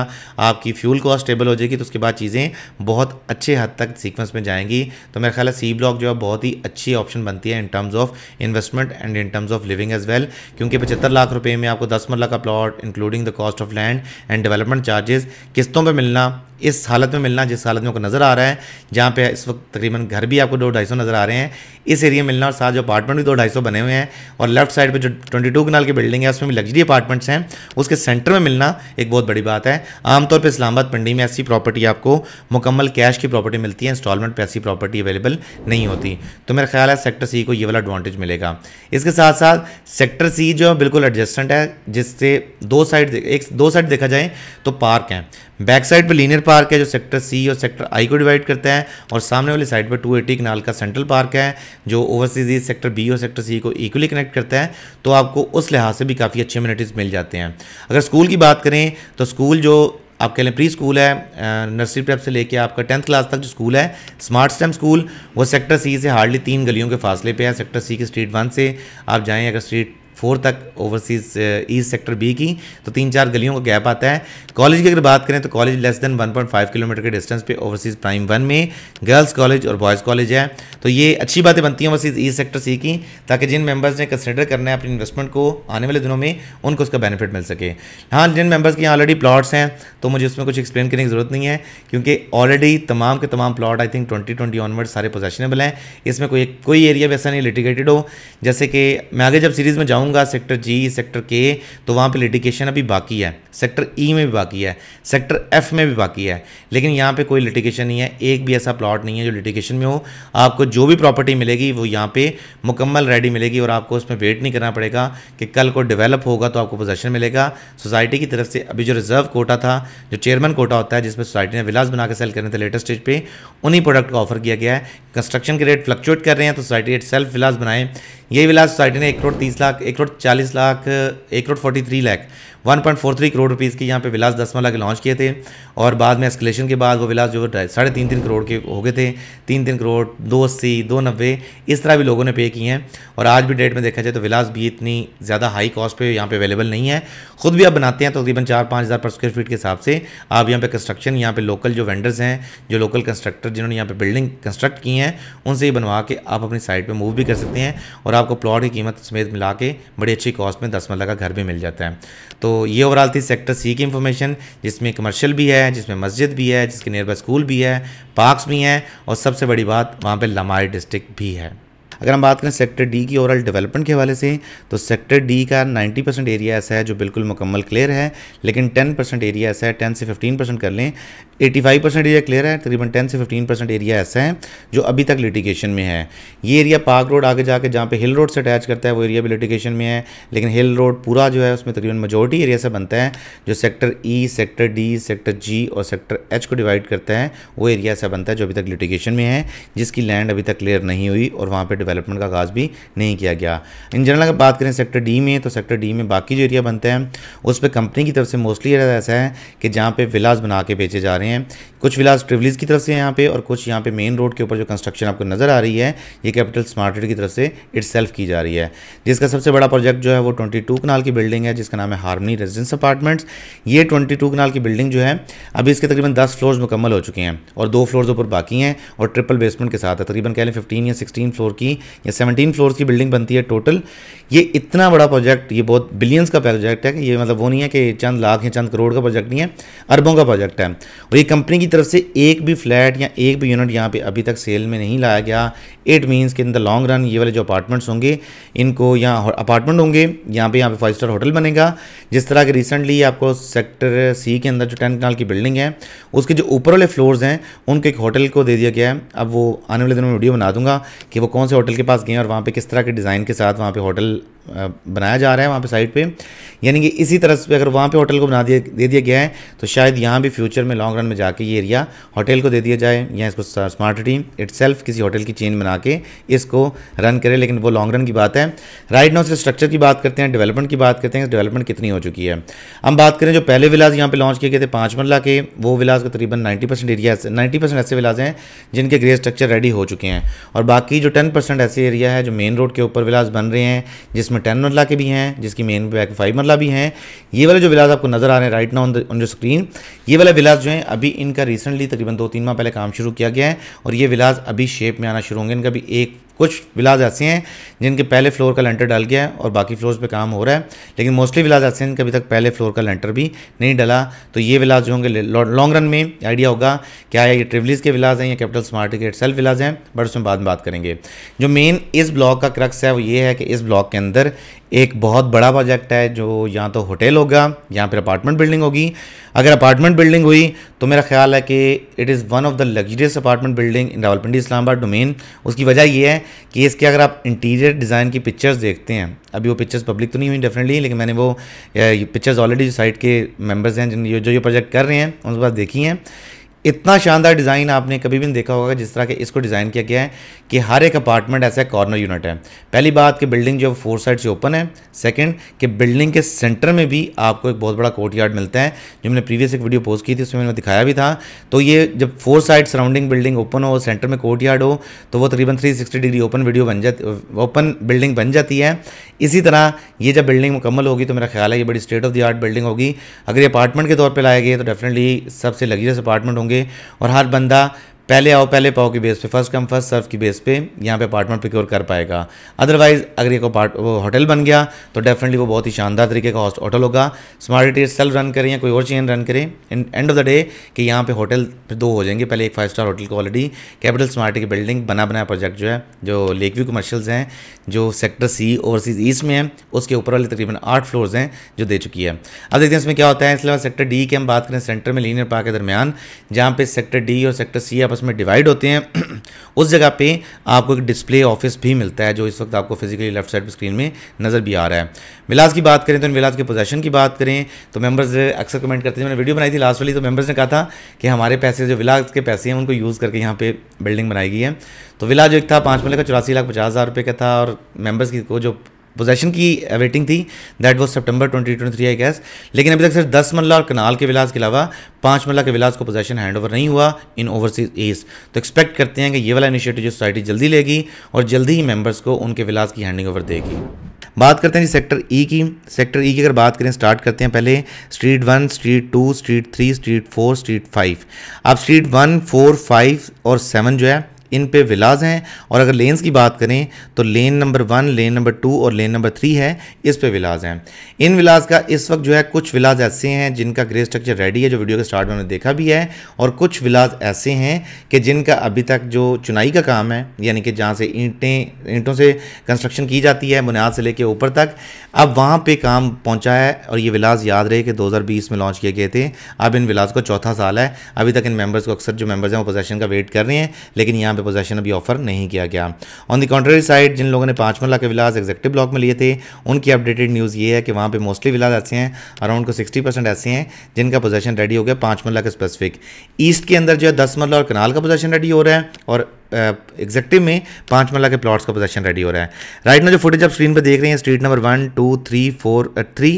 A: आपकी फ्यूल कॉस्ट स्टेबल हो जाएगी तो उसके बाद चीज़ें बहुत अच्छे हद तक सीक्वेंस में जाएंगी तो मेरा ख्याल है सी ब्लॉक जो है बहुत ही अच्छी ऑप्शन बनती है in terms of investment and in terms of living as well क्योंकि पचहत्तर लाख रुपये में आपको दस मरला का plot including the cost of land and development charges किस्तों पर मिलना इस हालत में मिलना जिस हालत में आपको नज़र आ रहा है जहाँ पे इस वक्त तकरीबन घर भी आपको दो ढाई सौ नज़र आ रहे हैं इस एरिया में मिलना और साथ जो अपार्टमेंट भी दो ढाई सौ बने हुए हैं और लेफ्ट साइड पे जो ट्वेंटी टू कनाल की बिल्डिंग है उसमें भी लग्जरी अपार्टमेंट्स हैं उसके सेंटर में मिलना एक बहुत बड़ी बात है आमतौर पर इस्लामाबाद पंडी में ऐसी प्रॉपर्टी आपको मुकम्मल कैश की प्रॉपर्टी मिलती है इंस्टॉलमेंट पर ऐसी प्रॉपर्टी अवेलेबल नहीं होती तो मेरा ख्याल है सेक्टर सी को ये वाला एडवांटेज मिलेगा इसके साथ साथ सेक्टर सी जो है बिल्कुल एडजस्टेंट है जिससे दो साइड एक दो साइड देखा जाए तो पार्क हैं बैक साइड पर लीनियर पार्क है जो सेक्टर सी और सेक्टर आई को डिवाइड करता है और सामने वाली साइड पर टू एटी कनाल का सेंट्रल पार्क है जो ओवरसीज सेक्टर बी और सेक्टर सी को इक्वली कनेक्ट करता है तो आपको उस लिहाज से भी काफ़ी अच्छे अम्यूनिटीज़ मिल जाते हैं अगर स्कूल की बात करें तो स्कूल जो आप कह लें प्री स्कूल है नर्सरी प्रेप से लेके आपका टेंथ क्लास तक जो स्कूल है स्मार्ट स्टेम स्कूल वो सेक्टर सी से हार्डली तीन गलियों के फासले पे है सेक्टर सी की स्ट्रीट वन से आप जाएं अगर स्ट्रीट फोर तक ओवरसीज ईस्ट सेक्टर बी की तो तीन चार गलियों का गैप आता है कॉलेज की अगर बात करें तो कॉलेज लेस देन 1.5 किलोमीटर के डिस्टेंस पे ओवरसीज प्राइम वन में गर्ल्स कॉलेज और बॉयज़ कॉलेज है तो ये अच्छी बातें बनती हैं ओवरसीज ईस्ट सेक्टर सी की ताकि जिन मेम्बर्स ने कंसिडर करना है अपनी इन्वेस्टमेंट को आने वाले दिनों में उनको उसका बेनिफिट मिल सके हाँ जिन मेम्बर्स के यहाँ ऑलरेडी प्लाट्स हैं तो मुझे उसमें कुछ एक्सप्लेन करने की ज़रूरत नहीं है क्योंकि ऑलरेडी तमाम के तमाम plot I think twenty twenty onwards सारे पोजेशनेबल हैं इसमें कोई कोई एरिया वैसा नहीं लिटिगेटेड हो जैसे कि मैं आगे जब सीरीज़ में जाऊँगा जाऊंगा सेक्टर जी सेक्टर के तो वहाँ पे लिटिगेशन अभी बाकी है सेक्टर ई e में भी बाकी है सेक्टर एफ में भी बाकी है लेकिन यहाँ पे कोई लिटिगेशन नहीं है एक भी ऐसा प्लॉट नहीं है जो लिटिगेशन में हो आपको जो भी प्रॉपर्टी मिलेगी वो यहाँ पे मुकम्मल रेडी मिलेगी और आपको उसमें वेट नहीं करना पड़ेगा कि कल को डिवेलप होगा तो आपको पोजेशन मिलेगा सोसाइटी की तरफ से अभी जो रिजर्व कोटा था जो चेयरमैन कोटा होता है जिसमें सोसाइटी ने विलास बना के सेल करने थे लेटेस्ट स्टेज पर उन्हीं प्रोडक्ट को ऑफर किया गया है कंस्ट्रक्शन के रेट फ्लक्चुएट कर रहे हैं तो सोसाइटी एट सेल्फ विलास बनाएं यही विलास सोसाइटी ने एक करोड़ तीस लाख एक करोड़ चालीस लाख एक crore forty three lakh 1.43 crore rupees की यहाँ पे विलास दसवा के लॉन्च किए थे और बाद में एक्सकलेशन के बाद वो विलास जो साढ़े तीन तीन करोड़ के हो गए थे तीन तीन करोड़ दो अस्सी दो नब्बे इस तरह भी लोगों ने पे किए हैं और आज भी डेट में देखा जाए तो विलास भी इतनी ज़्यादा हाई कॉस्ट पर यहाँ पर अवेलेबल नहीं है खुद भी आप बनाते हैं तकरीबन चार पाँच हज़ार पर स्क्वेयर फीट के हिसाब से आप यहाँ पर कंस्ट्रक्शन यहाँ पर लोकल जो वेंडर्स हैं जो लोकल कंस्ट्रक्टर जिन्होंने यहाँ पर बिल्डिंग कंस्ट्रक्ट की हैं उनसे ही बनवा के आप अपनी साइड पर मूव भी कर सकते हैं और आपको प्लॉट की कीमत समेत मिला के बड़ी अच्छी कॉस्ट में दस मल्ला का घर भी मिल जाता है तो तो ये ओवरऑल थी सेक्टर सी की इन्फॉर्मेशन जिसमें कमर्शियल भी है जिसमें मस्जिद भी है जिसके नियर बाय स्कूल भी है पार्क्स भी हैं और सबसे बड़ी बात वहाँ पर लमारी डिस्ट्रिक्ट भी है अगर हम बात करें सेक्टर डी की ओवरऑल डेवलपमेंट के हवाले से तो सेक्टर डी का 90 परसेंट एरिया ऐसा है जो बिल्कुल मुकम्मल क्लियर है लेकिन 10 परसेंट एरिया ऐसा है 10 से 15 परसेंट कर लें 85 परसेंट एरिया क्लियर है तकरीबन 10 से 15 परसेंट एरिया ऐसा है जो अभी तक लिटिगेशन में है ये एरिया पार्क रोड आगे जाके जहाँ पे हिल रोड से अटैच करता है वो एरिया भी लिटिगेशन में है लेकिन हिल रोड पूरा जो है उसमें तकरीबन मेजोरिटी एरिया से बनता है जो sector E sector D sector G और सेक्टर एच को डिवाइड करता है वो एरिया ऐसा बनता है जो अभी तक लिटिगेशन में है जिसकी लैंड अभी तक क्लियर नहीं हुई और वहाँ पर डेवलपमेंट का आगाज़ भी नहीं किया गया इन जनरल अगर बात करें सेक्टर डी में तो सेक्टर डी में बाकी जो एरिया बनते हैं उस पर कंपनी की तरफ से मोस्टली एरिया ऐसा है कि जहाँ पर विलास बना के बेचे जा रहे हैं कुछ विलास ट्रिवलीज की तरफ से यहाँ पे और कुछ यहाँ पे मेन रोड के ऊपर जो कंस्ट्रक्शन आपको नज़र आ रही है ये कैपिटल स्मार्ट की तरफ से इट की जा रही है जिसका सबसे बड़ा प्रोजेक्ट जो है वो टू कनाल की बिल्डिंग है जिसका नाम है हारमनी रेजिडेंस अपार्टमेंट्स ये टू कनाल की बिल्डिंग जो है अभी इसके तकरीबन दस फ्लोर मुकम्मल हो चुके हैं और दो फ्लोर ऊपर बाकी हैं और ट्रिपल बेसमेंट के साथ है तकरीबन कह लें फिफ्टीन या सिक्सटीन फ्लोर की या सेवनटीन फ्लोर्स की बिल्डिंग बनती है टोटल ये इतना बड़ा प्रोजेक्ट ये बहुत बिलियंस का प्रोजेक्ट है कि ये मतलब वो नहीं है कि चंद लाख या चंद करोड़ का प्रोजेक्ट नहीं है अरबों का प्रोजेक्ट है और ये कंपनी की तरफ से एक भी फ्लैट या एक भी यूनिट यहाँ पर अभी तक सेल में नहीं लाया गया इट मीन्स कि इन द लॉन्ग रन ये वाले जो अपार्टमेंट्स होंगे इनको यहाँ अपार्टमेंट होंगे यहाँ पर यहाँ पर फाइव स्टार होटल बनेगा जिस तरह के रिसेंटली आपको सेक्टर सी के अंदर जो टेन कनाल की बिल्डिंग है उसके जो ऊपर वाले फ्लोर्स हैं उनके एक होटल को दे दिया गया है अब वो आने वाले दिनों में वीडियो बना दूंगा कि वो कौन से होटल होटल के पास गए और वहाँ पे किस तरह के डिज़ाइन के साथ वहाँ पे होटल बनाया जा रहा है वहाँ पे साइड पे यानी कि इसी तरह से अगर वहाँ पे होटल को बना दिया दे दिया गया है तो शायद यहाँ भी फ्यूचर में लॉन्ग रन में जाके ये एरिया होटल को दे दिया जाए या इसको स्मार्ट टीम इट्सल्फ किसी होटल की चेन बना के इसको रन करे लेकिन वो लॉन्ग रन की बात है राइट नाउ से स्ट्रक्चर की बात करते हैं डेवलपमेंट की बात करते हैं डेवलपमेंट कितनी हो चुकी है हम बात करें जो पहले विलाज यहाँ पर लॉन्च किए गए थे पाँच मरला के वो विलाज का तरीबन ninety percent area ninety percent ऐसे विलाज हैं जिनके ग्रे स्ट्रक्चर रेडी हो चुके हैं और बाकी जो टेन परसेंट ऐसे एरिया है जो मेन रोड के ऊपर विलाज बन रहे हैं जिसमें जिसमें टेन मरला के भी हैं जिसकी मेन बैक फाइव मरला भी हैं ये वाले जो विलाज आपको नज़र आ रहे हैं राइट ना ऑन द स्क्रीन ये वाला विलाज जो है अभी इनका रिसेंटली तकरीबन दो तीन माह पहले काम शुरू किया गया है और ये विलाज अभी शेप में आना शुरू होंगे इनका भी एक कुछ विलाज ऐसे हैं जिनके पहले फ्लोर का लेंटर डाल गया है और बाकी फ्लोर्स पे काम हो रहा है लेकिन मोस्टली विलाज ऐसे हैं जिनके अभी तक पहले फ्लोर का लेंटर भी नहीं डला तो ये विलाज जो होंगे लॉन्ग रन में आइडिया होगा क्या ये ट्रिवलीज के विलाज हैं या कैपिटल स्मार्ट के सेल्फ विलाज हैं बट उसमें बाद में बात करेंगे जो मेन इस ब्लॉक का क्रक्स है वो ये है कि इस ब्लॉक के अंदर एक बहुत बड़ा प्रोजेक्ट है जो या तो होटल होगा या फिर अपार्टमेंट बिल्डिंग होगी अगर अपार्टमेंट बिल्डिंग हुई तो मेरा ख्याल है कि it is one of the luxurious apartment building in Rawalpindi Islamabad domain उसकी वजह यह है कि इसके अगर आप इंटीरियर डिज़ाइन की पिक्चर्स देखते हैं अभी वो पिक्चर्स पब्लिक तो नहीं हुई डेफिनेटली लेकिन मैंने वो पिक्चर्स ऑलरेडी साइट के मेम्बर्स हैं जिन जो ये प्रोजेक्ट कर रहे हैं उनके पास देखी हैं इतना शानदार डिज़ाइन आपने कभी भी देखा होगा जिस तरह के इसको डिज़ाइन किया गया है कि हर एक अपार्टमेंट ऐसा कॉर्नर यूनिट है पहली बात कि बिल्डिंग जो फोर साइड से ओपन है सेकंड कि बिल्डिंग के सेंटर में भी आपको एक बहुत बड़ा कोर्ट यार्ड मिलता है जो मैंने प्रीवियस एक वीडियो पोस्ट की थी उसमें मैंने दिखाया भी था तो ये जब four side surrounding building open हो सेंटर में कोर्ट यार्ड हो तो वो तकरीबन थ्री डिग्री ओपन वीडियो बन जाती ओपन बिल्डिंग बन जाती है इसी तरह ये जब बिल्डिंग मुकम्मल होगी तो मेरा ख्याल है ये बड़ी state of the art building होगी अगर ये अपार्टमेंट के तौर पर लाए गए तो डेफिनेटली सबसे लग्जरियस अपार्टमेंट होंगे होंगे और हर बंदा पहले आओ पहले पाओ की बेस पे फर्स्ट कम फर्स्ट सर्व की बेस पे यहाँ पे अपार्टमेंट प्रिक्योर कर पाएगा अदरवाइज अगर ये अपार्ट वो होटल बन गया तो डेफिनेटली वो बहुत ही शानदार तरीके का होटल होगा स्मार्ट इटेट सेल्फ रन करें या कोई और चेन रन करें एंड ऑफ द डे कि यहाँ पे होटल फिर दो हो जाएंगे पहले एक फाइव स्टार होटल को ऑलरेडी कैपिटल स्मार्ट की बिल्डिंग बना बनाया प्रोजेक्ट जो है जो लेक व्यू कमर्शल्स हैं जो सेक्टर सी ओवरसीज ईस्ट में है उसके ऊपर वाले तकरीबन आठ फ्लोर्स हैं जो दे चुकी है अब देखते हैं इसमें क्या होता है इसके अलावा सेक्टर डी की हम बात करें सेंटर में लीनियर पार्क के दरमियान जहाँ पे सेक्टर डी और सेक्टर सी आपस आपस में डिवाइड होते हैं उस जगह पे आपको एक डिस्प्ले ऑफिस भी मिलता है जो इस वक्त आपको फिजिकली लेफ्ट साइड पर स्क्रीन में नज़र भी आ रहा है विलास की बात करें तो इन विलास के पोजेशन की बात करें तो मेंबर्स अक्सर कमेंट करते हैं मैंने वीडियो बनाई थी लास्ट वाली तो मेंबर्स ने कहा था कि हमारे पैसे जो विलास के पैसे हैं उनको यूज़ करके यहाँ पर बिल्डिंग बनाई गई है तो विलास जो एक था पाँच मिले का चौरासी लाख पचास हज़ार रुपये का था और मेम्बर्स की को जो पोजेशन की रेटिंग थी that was twenty twenty three I guess लेकिन अभी तक सिर्फ दस मल्ला और कनाल के विलास के अलावा पांच मल्ला के विलास को पोजेशन हैंड ओवर नहीं हुआ इन ओवरसीज एज तो एक्सपेक्ट करते हैं कि ये वाला इनिशिएटिव जो सोसाइटी जल्दी लेगी और जल्दी ही मेम्बर्स को उनके विलास की हैंडिंग ओवर देगी बात करते हैं जी सेक्टर ई e की सेक्टर ई e की अगर बात करें स्टार्ट करते हैं पहले street one street two street three street four street five अब स्ट्रीट वन फोर फाइव और सेवन जो है इन पे विलाज हैं और अगर लेंस की बात करें तो lane number one lane number two और लेन नंबर थ्री है इस पे विलाज हैं इन विलाज का इस वक्त जो है कुछ विलाज ऐसे हैं जिनका ग्रे स्ट्रक्चर रेडी है जो वीडियो के स्टार्ट में हमने देखा भी है और कुछ विलाज ऐसे हैं कि जिनका अभी तक जो चुनाई का काम है यानी कि जहाँ से ईंटें ईंटों से कंस्ट्रक्शन की जाती है बुनियाद से लेकर ऊपर तक अब वहाँ पर काम पहुँचा है और ये विलास याद रहे कि दो में लॉन्च किए गए थे अब इन विलाज को चौथा साल है अभी तक इन मेम्बर्स को अक्सर जो मेम्बर्स हैं वो पोजेशन का वेट कर रहे हैं लेकिन यहाँ पे पोजेशन अभी ऑफर नहीं किया गया ऑन दी कॉन्ट्रेरी साइड जिन लोगों ने पाँच मरला के विलास एग्जेक्टिव ब्लॉक में लिए थे उनकी अपडेटेड न्यूज़ ये है कि वहाँ पर मोस्टली विलास ऐसे हैं अराउंड को सिक्सटी परसेंट ऐसे हैं जिनका पोजेशन रेडी हो गया पाँच मरला के स्पेसिफिक ईस्ट के अंदर जो है दस मरला और कनाल का पोजेशन रेडी हो रहा है और एग्जेक्टिव में पाँच मरला के प्लॉट्स का पोजेशन रेडी हो रहा है राइट में जो फुटेज आप स्क्रीन पर देख रहे हैं street number one two three four three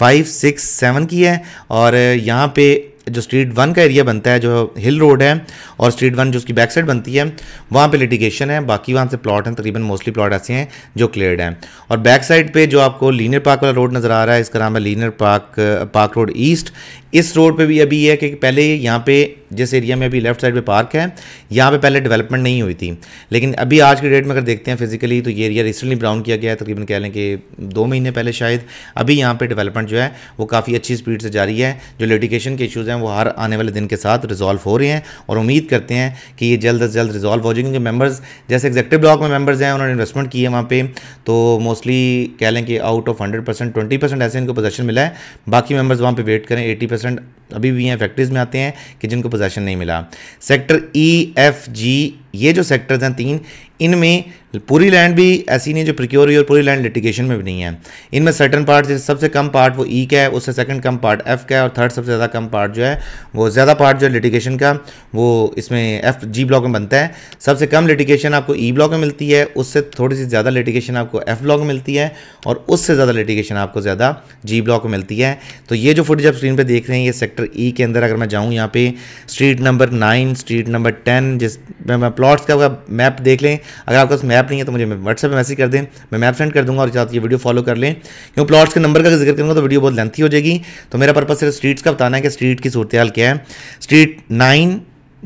A: five six seven की है और यहाँ पे जो स्ट्रीट वन का एरिया बनता है जो हिल रोड है और स्ट्रीट वन जो उसकी बैक साइड बनती है वहाँ पे लिटिगेशन है बाकी वहाँ से प्लॉट हैं तकरीबन मोस्टली प्लॉट ऐसे हैं जो क्लियर हैं और बैक साइड पे जो आपको लीनियर पार्क वाला रोड नज़र आ रहा है इसका नाम है linear park park road east इस रोड पे भी अभी ये है कि पहले यहाँ पे जिस एरिया में अभी लेफ्ट साइड पे पार्क है यहाँ पे पहले डेवलपमेंट नहीं हुई थी लेकिन अभी आज के डेट में अगर देखते हैं फिजिकली तो ये एरिया रिसेंटली ब्राउन किया गया है तकरीबन कह लें कि दो महीने पहले शायद अभी यहाँ पर डेवलपमेंट जो है वो काफ़ी अच्छी स्पीड से जारी है जो लेडिकेशन के इशूज़ हैं वो हर आने वाले दिन के साथ रिजॉल्व हो रहे हैं और उम्मीद करते हैं कि ये जल्द अज जल्द रिजॉल्व हो जाएंगे क्योंकि मेम्बर्स जैसे एग्जेक्टिव ब्लॉक में मेम्बर्स हैं उन्होंने इन्वेस्टमेंट की है वहाँ पर तो मोस्टली कह लें कि out of hundred percent twenty percent ऐसे इनको पोजेशन मिला है बाकी मेम्बर्स वहाँ पर वेट करें एटी परसेंट स्टूडेंट अभी भी हैं फैक्ट्रीज में आते हैं कि जिनको पोजेशन नहीं मिला सेक्टर ई एफ जी ये जो सेक्टर्स हैं तीन इनमें तो पूरी लैंड भी ऐसी नहीं जो प्रिक्योर हुई और पूरी लैंड लिटिगेशन में भी नहीं है इनमें सर्टन पार्ट जैसे सबसे कम पार्ट वो ई e का है उससे सेकंड कम पार्ट एफ का है और थर्ड सबसे ज़्यादा कम पार्ट जो है वो ज़्यादा पार्ट जो है लिटिगेशन का वो इसमें एफ जी ब्लॉक में बनता है सबसे कम लिटिगेशन आपको ई e ब्लॉक में मिलती है उससे थोड़ी सी ज़्यादा लिटिगेशन आपको एफ ब्लॉक में मिलती है और उससे ज़्यादा लिटिगेशन आपको ज़्यादा जी ब्लॉक में मिलती है तो ये जो फुटेज आप स्क्रीन पर देख रहे हैं ये सेक्टर ई e के अंदर अगर मैं जाऊँ यहाँ पे street number nine street number ten जिसमें प्लॉट्स का मैप देख लें अगर आपका मैप मैप नहीं है तो मुझे व्हाट्सएप में मैसेज कर दें मैं मैप सेंड कर दूंगा और साथ ये वीडियो फॉलो कर लें क्योंकि प्लॉट्स के नंबर का जिक्र करूँगा तो वीडियो बहुत लेंथी हो जाएगी तो मेरा पर्पज़ सिर्फ स्ट्रीट्स का बताना है कि स्ट्रीट की सूरत हाल क्या है स्ट्रीट नाइन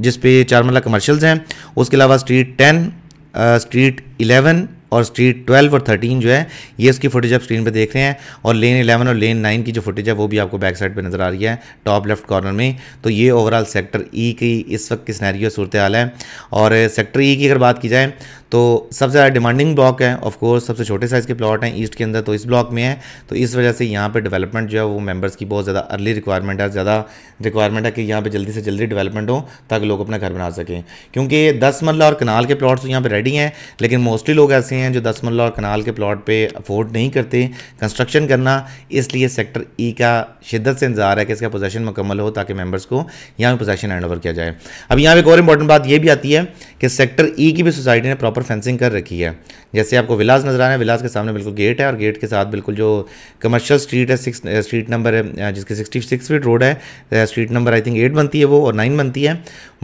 A: जिस पे चार मरला कमर्शल्स हैं उसके अलावा स्ट्रीट टेन स्ट्रीट इलेवन और स्ट्रीट 12 और 13 जो है ये इसकी फुटेज आप स्क्रीन पे देख रहे हैं और लेन 11 और लेन 9 की जो फुटेज है वो भी आपको बैक साइड पे नज़र आ रही है टॉप लेफ्ट कॉर्नर में तो ये ओवरऑल सेक्टर ई e की इस वक्त की सैनैरियो सूरत हाल है और सेक्टर ई e की अगर बात की जाए तो सबसे ज़्यादा डिमांडिंग ब्लॉक है ऑफ कोर्स सबसे छोटे साइज़ के प्लॉट हैं ईस्ट के अंदर तो इस ब्लॉक में है तो इस वजह से यहाँ पे डेवलपमेंट जो है वो मेंबर्स की बहुत ज़्यादा अर्ली रिक्वायरमेंट है ज़्यादा रिक्वायरमेंट है कि यहाँ पे जल्दी से जल्दी डेवलपमेंट हो ताकि लोग अपना घर बना सकें क्योंकि दस मरला और कनाल के प्लाट्स यहाँ पर रेडी हैं लेकिन मोस्टली लोग ऐसे हैं जो दस मरला और कनाल के प्लाट पर अफोर्ड नहीं करते कंस्ट्रक्शन करना इसलिए सेक्टर ई e का शिद्दत से इंतजार है कि इसका पोजेशन मुकम्मल हो ताकि मेम्बर्स को यहाँ पर पोजेशन हैंड किया जाए अब यहाँ पर एक और इंपॉर्टेंट बात यह भी आती है कि सेक्टर ई e की भी सोसाइटी ने प्रॉपर पर फेंसिंग कर रखी है जैसे आपको विलास नज़र आ रहा है विलास के सामने बिल्कुल गेट है और गेट के साथ बिल्कुल जो कमर्शियल स्ट्रीट है सिक्स स्ट्रीट नंबर है जिसकी सिक्सटी सिक्स फीट रोड है street number I think eight बनती है वो और नाइन बनती है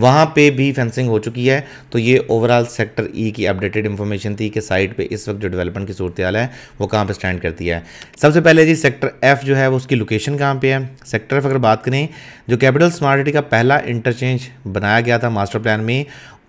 A: वहाँ पे भी फेंसिंग हो चुकी है तो ये ओवरऑल सेक्टर ई की अपडेटेड इन्फॉर्मेशन थी कि साइट पे इस वक्त जो डेवलपमेंट की सूरत है वो कहाँ पर स्टैंड करती है सबसे पहले जी सेक्टर एफ़ जो है वो उसकी लोकेशन कहाँ पर है सेक्टर एफ अगर बात करें जो कैपिटल स्मार्ट सिटी का पहला इंटरचेंज बनाया गया था मास्टर प्लान में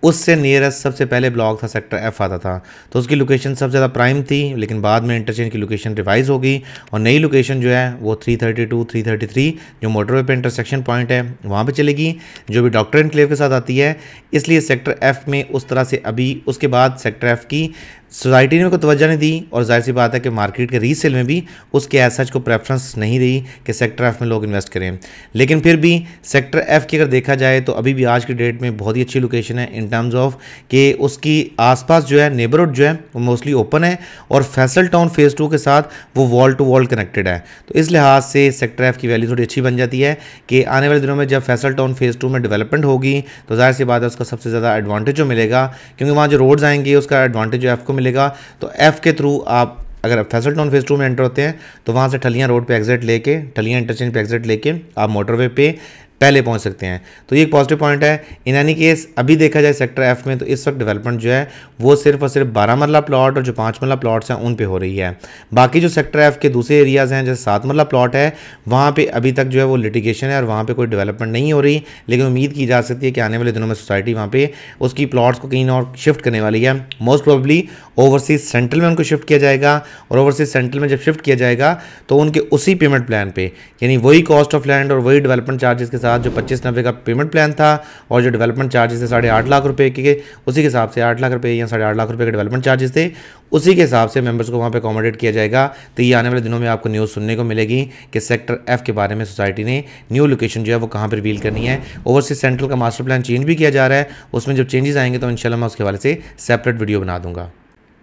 A: उससे नियरेस्ट सबसे पहले ब्लॉक था सेक्टर एफ आता था तो उसकी लोकेशन सबसे ज़्यादा प्राइम थी लेकिन बाद में इंटरचेंज की लोकेशन रिवाइज होगी और नई लोकेशन जो है वो 332, 333 जो मोटरवे पे इंटरसेक्शन पॉइंट है वहाँ पे चलेगी जो भी डॉक्टर इनक्लेव के साथ आती है इसलिए सेक्टर एफ़ में उस तरह से अभी उसके बाद सेक्टर एफ़ की सोसाइटी ने को तवज्जा नहीं दी और जाहिर सी बात है कि मार्केट के रीसेल में भी उसके एसच को प्रेफरेंस नहीं रही कि सेक्टर एफ़ में लोग इन्वेस्ट करें लेकिन फिर भी सेक्टर एफ़ की अगर देखा जाए तो अभी भी आज की डेट में बहुत ही अच्छी लोकेशन है इन टर्म्स ऑफ कि उसकी आसपास जो है नेबरहुड जो है वो मोस्टली ओपन है और फैसल टाउन फेज़ टू के साथ वो वॉल टू वॉल कनेक्टेड है तो इस लिहाज से सेक्टर एफ़ की वैल्यू थोड़ी अच्छी बन जाती है कि आने वाले दिनों में जब फैसल टाउन फेज़ टू में डेवलपमेंट होगी तो जाहिर सी बात है उसका सबसे ज़्यादा एडवांटेज जो मिलेगा क्योंकि वहाँ जो रोड्स आएंगे उसका एडवांटेज जो एफ़ को मिलेगा तो एफ़ के थ्रू आप अगर आप फैसल टाउन फेज़ टू में एंटर होते हैं तो वहाँ से ठलियाँ रोड पे एग्जिट लेके ठलियाँ इंटरचेंज पे एग्जिट लेके आप मोटरवे पे पहले पहुंच सकते हैं तो ये एक पॉजिटिव पॉइंट है इन एनी केस अभी देखा जाए सेक्टर एफ में तो इस वक्त डेवलपमेंट जो है वो सिर्फ और सिर्फ बारह मरला प्लाट और जो पाँच मरला प्लाट्स हैं उन पे हो रही है बाकी जो सेक्टर एफ के दूसरे एरियाज़ हैं जैसे सात मरला प्लाट है वहाँ पे अभी तक जो है वो लिटिगेशन है और वहाँ पर कोई डेवलपमेंट नहीं हो रही लेकिन उम्मीद की जा सकती है कि आने वाले दिनों में सोसाइटी वहाँ पर उसकी प्लाट्स को कहीं और शिफ्ट करने वाली है मोस्ट प्रॉबली ओवरसीज सेंट्रल में उनको शिफ्ट किया जाएगा और ओवरसीज सेंट्रल में जब शिफ्ट किया जाएगा तो उनके उसी पेमेंट प्लान पे यानी वही कॉस्ट ऑफ लैंड और वही डेवलपमेंट चार्जेस के साथ जो पच्चीस नब्बे का पेमेंट प्लान था और जो डेवलपमेंट चार्जेस थे साढ़े आठ लाख रुपये के उसी के हिसाब से आठ लाख रुपये या साढ़े आठ लाख रुपये के डेवलपमेंट चार्जेस थे उसी के हिसाब से मेंबर्स को वहाँ पे अकोमोडेट किया जाएगा तो ये आने वाले दिनों में आपको न्यूज़ सुनने को मिलेगी कि सेक्टर एफ के बारे में सोसाइटी ने न्यू लोकेशन जो है वो कहाँ पर रिवील करनी है ओवरसीज सेंट्रल का मास्टर प्लान चेंज भी किया जा रहा है उसमें जब चेंजेस आएंगे तो इन मैं उसके हवाले से सेपरेट वीडियो बना दूंगा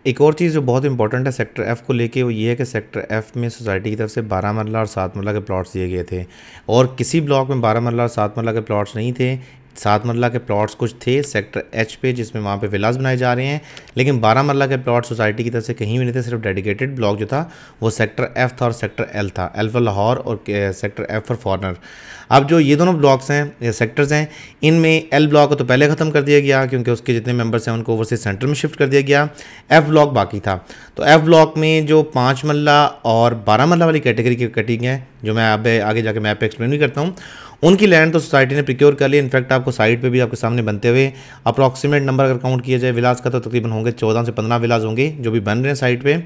A: एक और चीज़ जो बहुत इंपॉर्टेंट है सेक्टर एफ़ को लेके वो ये है कि सेक्टर एफ़ में सोसाइटी की तरफ से बारह मरला और सात मरला के प्लाट्स दिए गए थे और किसी ब्लॉक में बारह मरला और सात मरला के प्लाट्स नहीं थे सात मरला के प्लॉट्स कुछ थे सेक्टर एच पे जिसमें वहाँ पे विलास बनाए जा रहे हैं लेकिन बारह मरला के प्लॉट सोसाइटी की तरफ से कहीं भी नहीं थे सिर्फ डेडिकेटेड ब्लॉक जो था वो सेक्टर एफ था और सेक्टर एल था एल फॉर लाहौर और सेक्टर एफ फॉर फॉरनर अब जो ये दोनों ब्लॉक्स हैं सेक्टर्स हैं इनमें एल ब्लॉक तो पहले ख़त्म कर दिया गया क्योंकि उसके जितने मेम्बर्स हैं उनको ओवरसीज सेंटर में शिफ्ट कर दिया गया एफ ब्लॉक बाकी था तो एफ ब्लॉक में जो पाँच मल्ला और बारह मल्ला वाली कैटेगरी की कटिंग है जो मैं अब आगे जाके मैप एक्सप्लेन भी करता हूँ उनकी लैंड तो सोसाइटी ने प्रिक्योर कर ली इनफैक्ट आपको साइट पर भी आपके सामने बनते हुए अप्रॉक्सीमेट नंबर अगर काउंट किया जाए विलास का तो तकरीबन होंगे चौदह से पंद्रह विलास होंगे जो भी बन रहे हैं साइट पर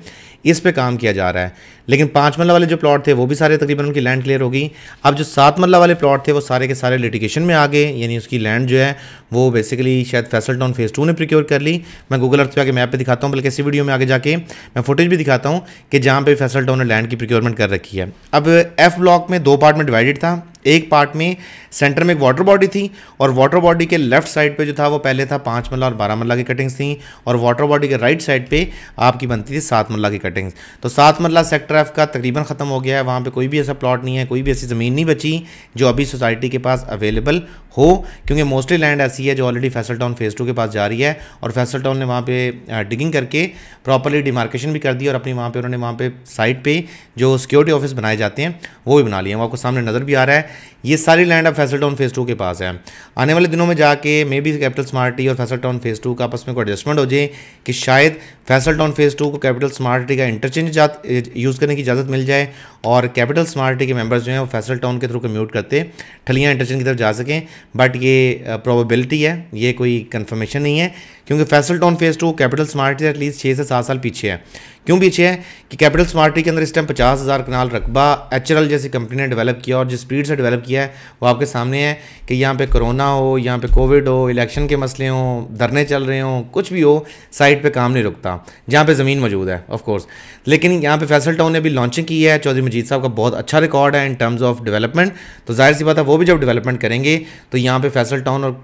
A: इस पर काम किया जा रहा है लेकिन पाँच मल्ला वाले जो प्लॉट थे वो भी सारे तकरीबन उनकी लैंड क्लियर होगी अब जो सात मल्ला वाले प्लॉट थे वो सारे के सारे लिटिगेशन में आ गए यानी उसकी लैंड जो है वो बेसिकली शायद फैसल टाउन फेज़ टू ने प्रिक्योर कर ली मैं गूगल अर्थ पे आगे मैप पे दिखाता हूँ बल्कि इसी वीडियो में आगे जाके मैं फुटेज भी दिखाता हूँ कि जहाँ पे फैसल टाउन ने लैंड की प्रिक्योरमेंट कर रखी है अब एफ ब्लॉक में दो पार्ट में डिवाइडेड था एक पार्ट में सेंटर में एक वाटर बॉडी थी और वाटर बॉडी के लेफ्ट साइड पे जो था वो पहले था पाँच मल्ला और बारह मल्ला की कटिंग्स थी और वाटर बॉडी के राइट साइड पे आपकी बनती थी सात मल्ला की कटिंग्स तो सात मल्ला सेक्टर एफ का तकरीबन ख़त्म हो गया है वहाँ पर कोई भी ऐसा प्लॉट नहीं है कोई भी ऐसी ज़मीन नहीं बची जो अभी सोसाइटी के पास अवेलेबल हो क्योंकि मोस्टली लैंड ऐसी है जो already Faisal town phase two के पास जा रही है और फैसल टाउन ने वहाँ पे डिगिंग करके प्रॉपरली डिमार्केशन भी कर दी और अपनी वहाँ पे उन्होंने वहाँ पे साइट पे जो सिक्योरिटी ऑफिस बनाए जाते हैं वो भी बना लिए हैं वो आपको सामने नज़र भी आ रहा है ये सारी लैंड अब फैसल टाउन फेज़ टू के पास है आने वाले दिनों में जाके मे बी कैपिटल स्मार्टी और फैसल टाउन फेज़ टू का आपस में कोई एडजस्टमेंट हो जाए कि शायद फैसल टाउन फेज़ टू को कैपिटल स्मार्टी का इंटरचेंज यूज़ करने की इजाज़त मिल जाए और कैपिटल स्मार्टी के मेम्बर्स जो हैं वो फैसल टाउन के थ्रू कम्यूट करते ठलियाँ इंटरचेंज की तरफ जा सकें बट ये प्रोबेबिलिटी uh, है ये कोई कन्फर्मेशन नहीं है क्योंकि Faisal town phase two capital smart at least छः से सात साल पीछे है क्यों पीछे है कि कैपिटल स्मार्टी के अंदर इस टाइम पचास हज़ार कनाल रकबा एच जैसी कंपनी ने डेवलप किया और जिस स्पीड से डेवलप किया है वो आपके सामने है कि यहाँ पे कोरोना हो यहाँ पे कोविड हो इलेक्शन के मसले हों धरने चल रहे हों कुछ भी हो साइट पे काम नहीं रुकता जहाँ पे ज़मीन मौजूद है ऑफकोर्स लेकिन यहाँ पे फैसल टाउन ने भी लॉन्चिंग की है चौधरी मजीद साहब का बहुत अच्छा रिकॉर्ड है इन टर्म्स ऑफ डेवलपमेंट तो जाहिर सी बात है वो भी जब डेवलपमेंट करेंगे तो यहाँ पर फैसल टाउन और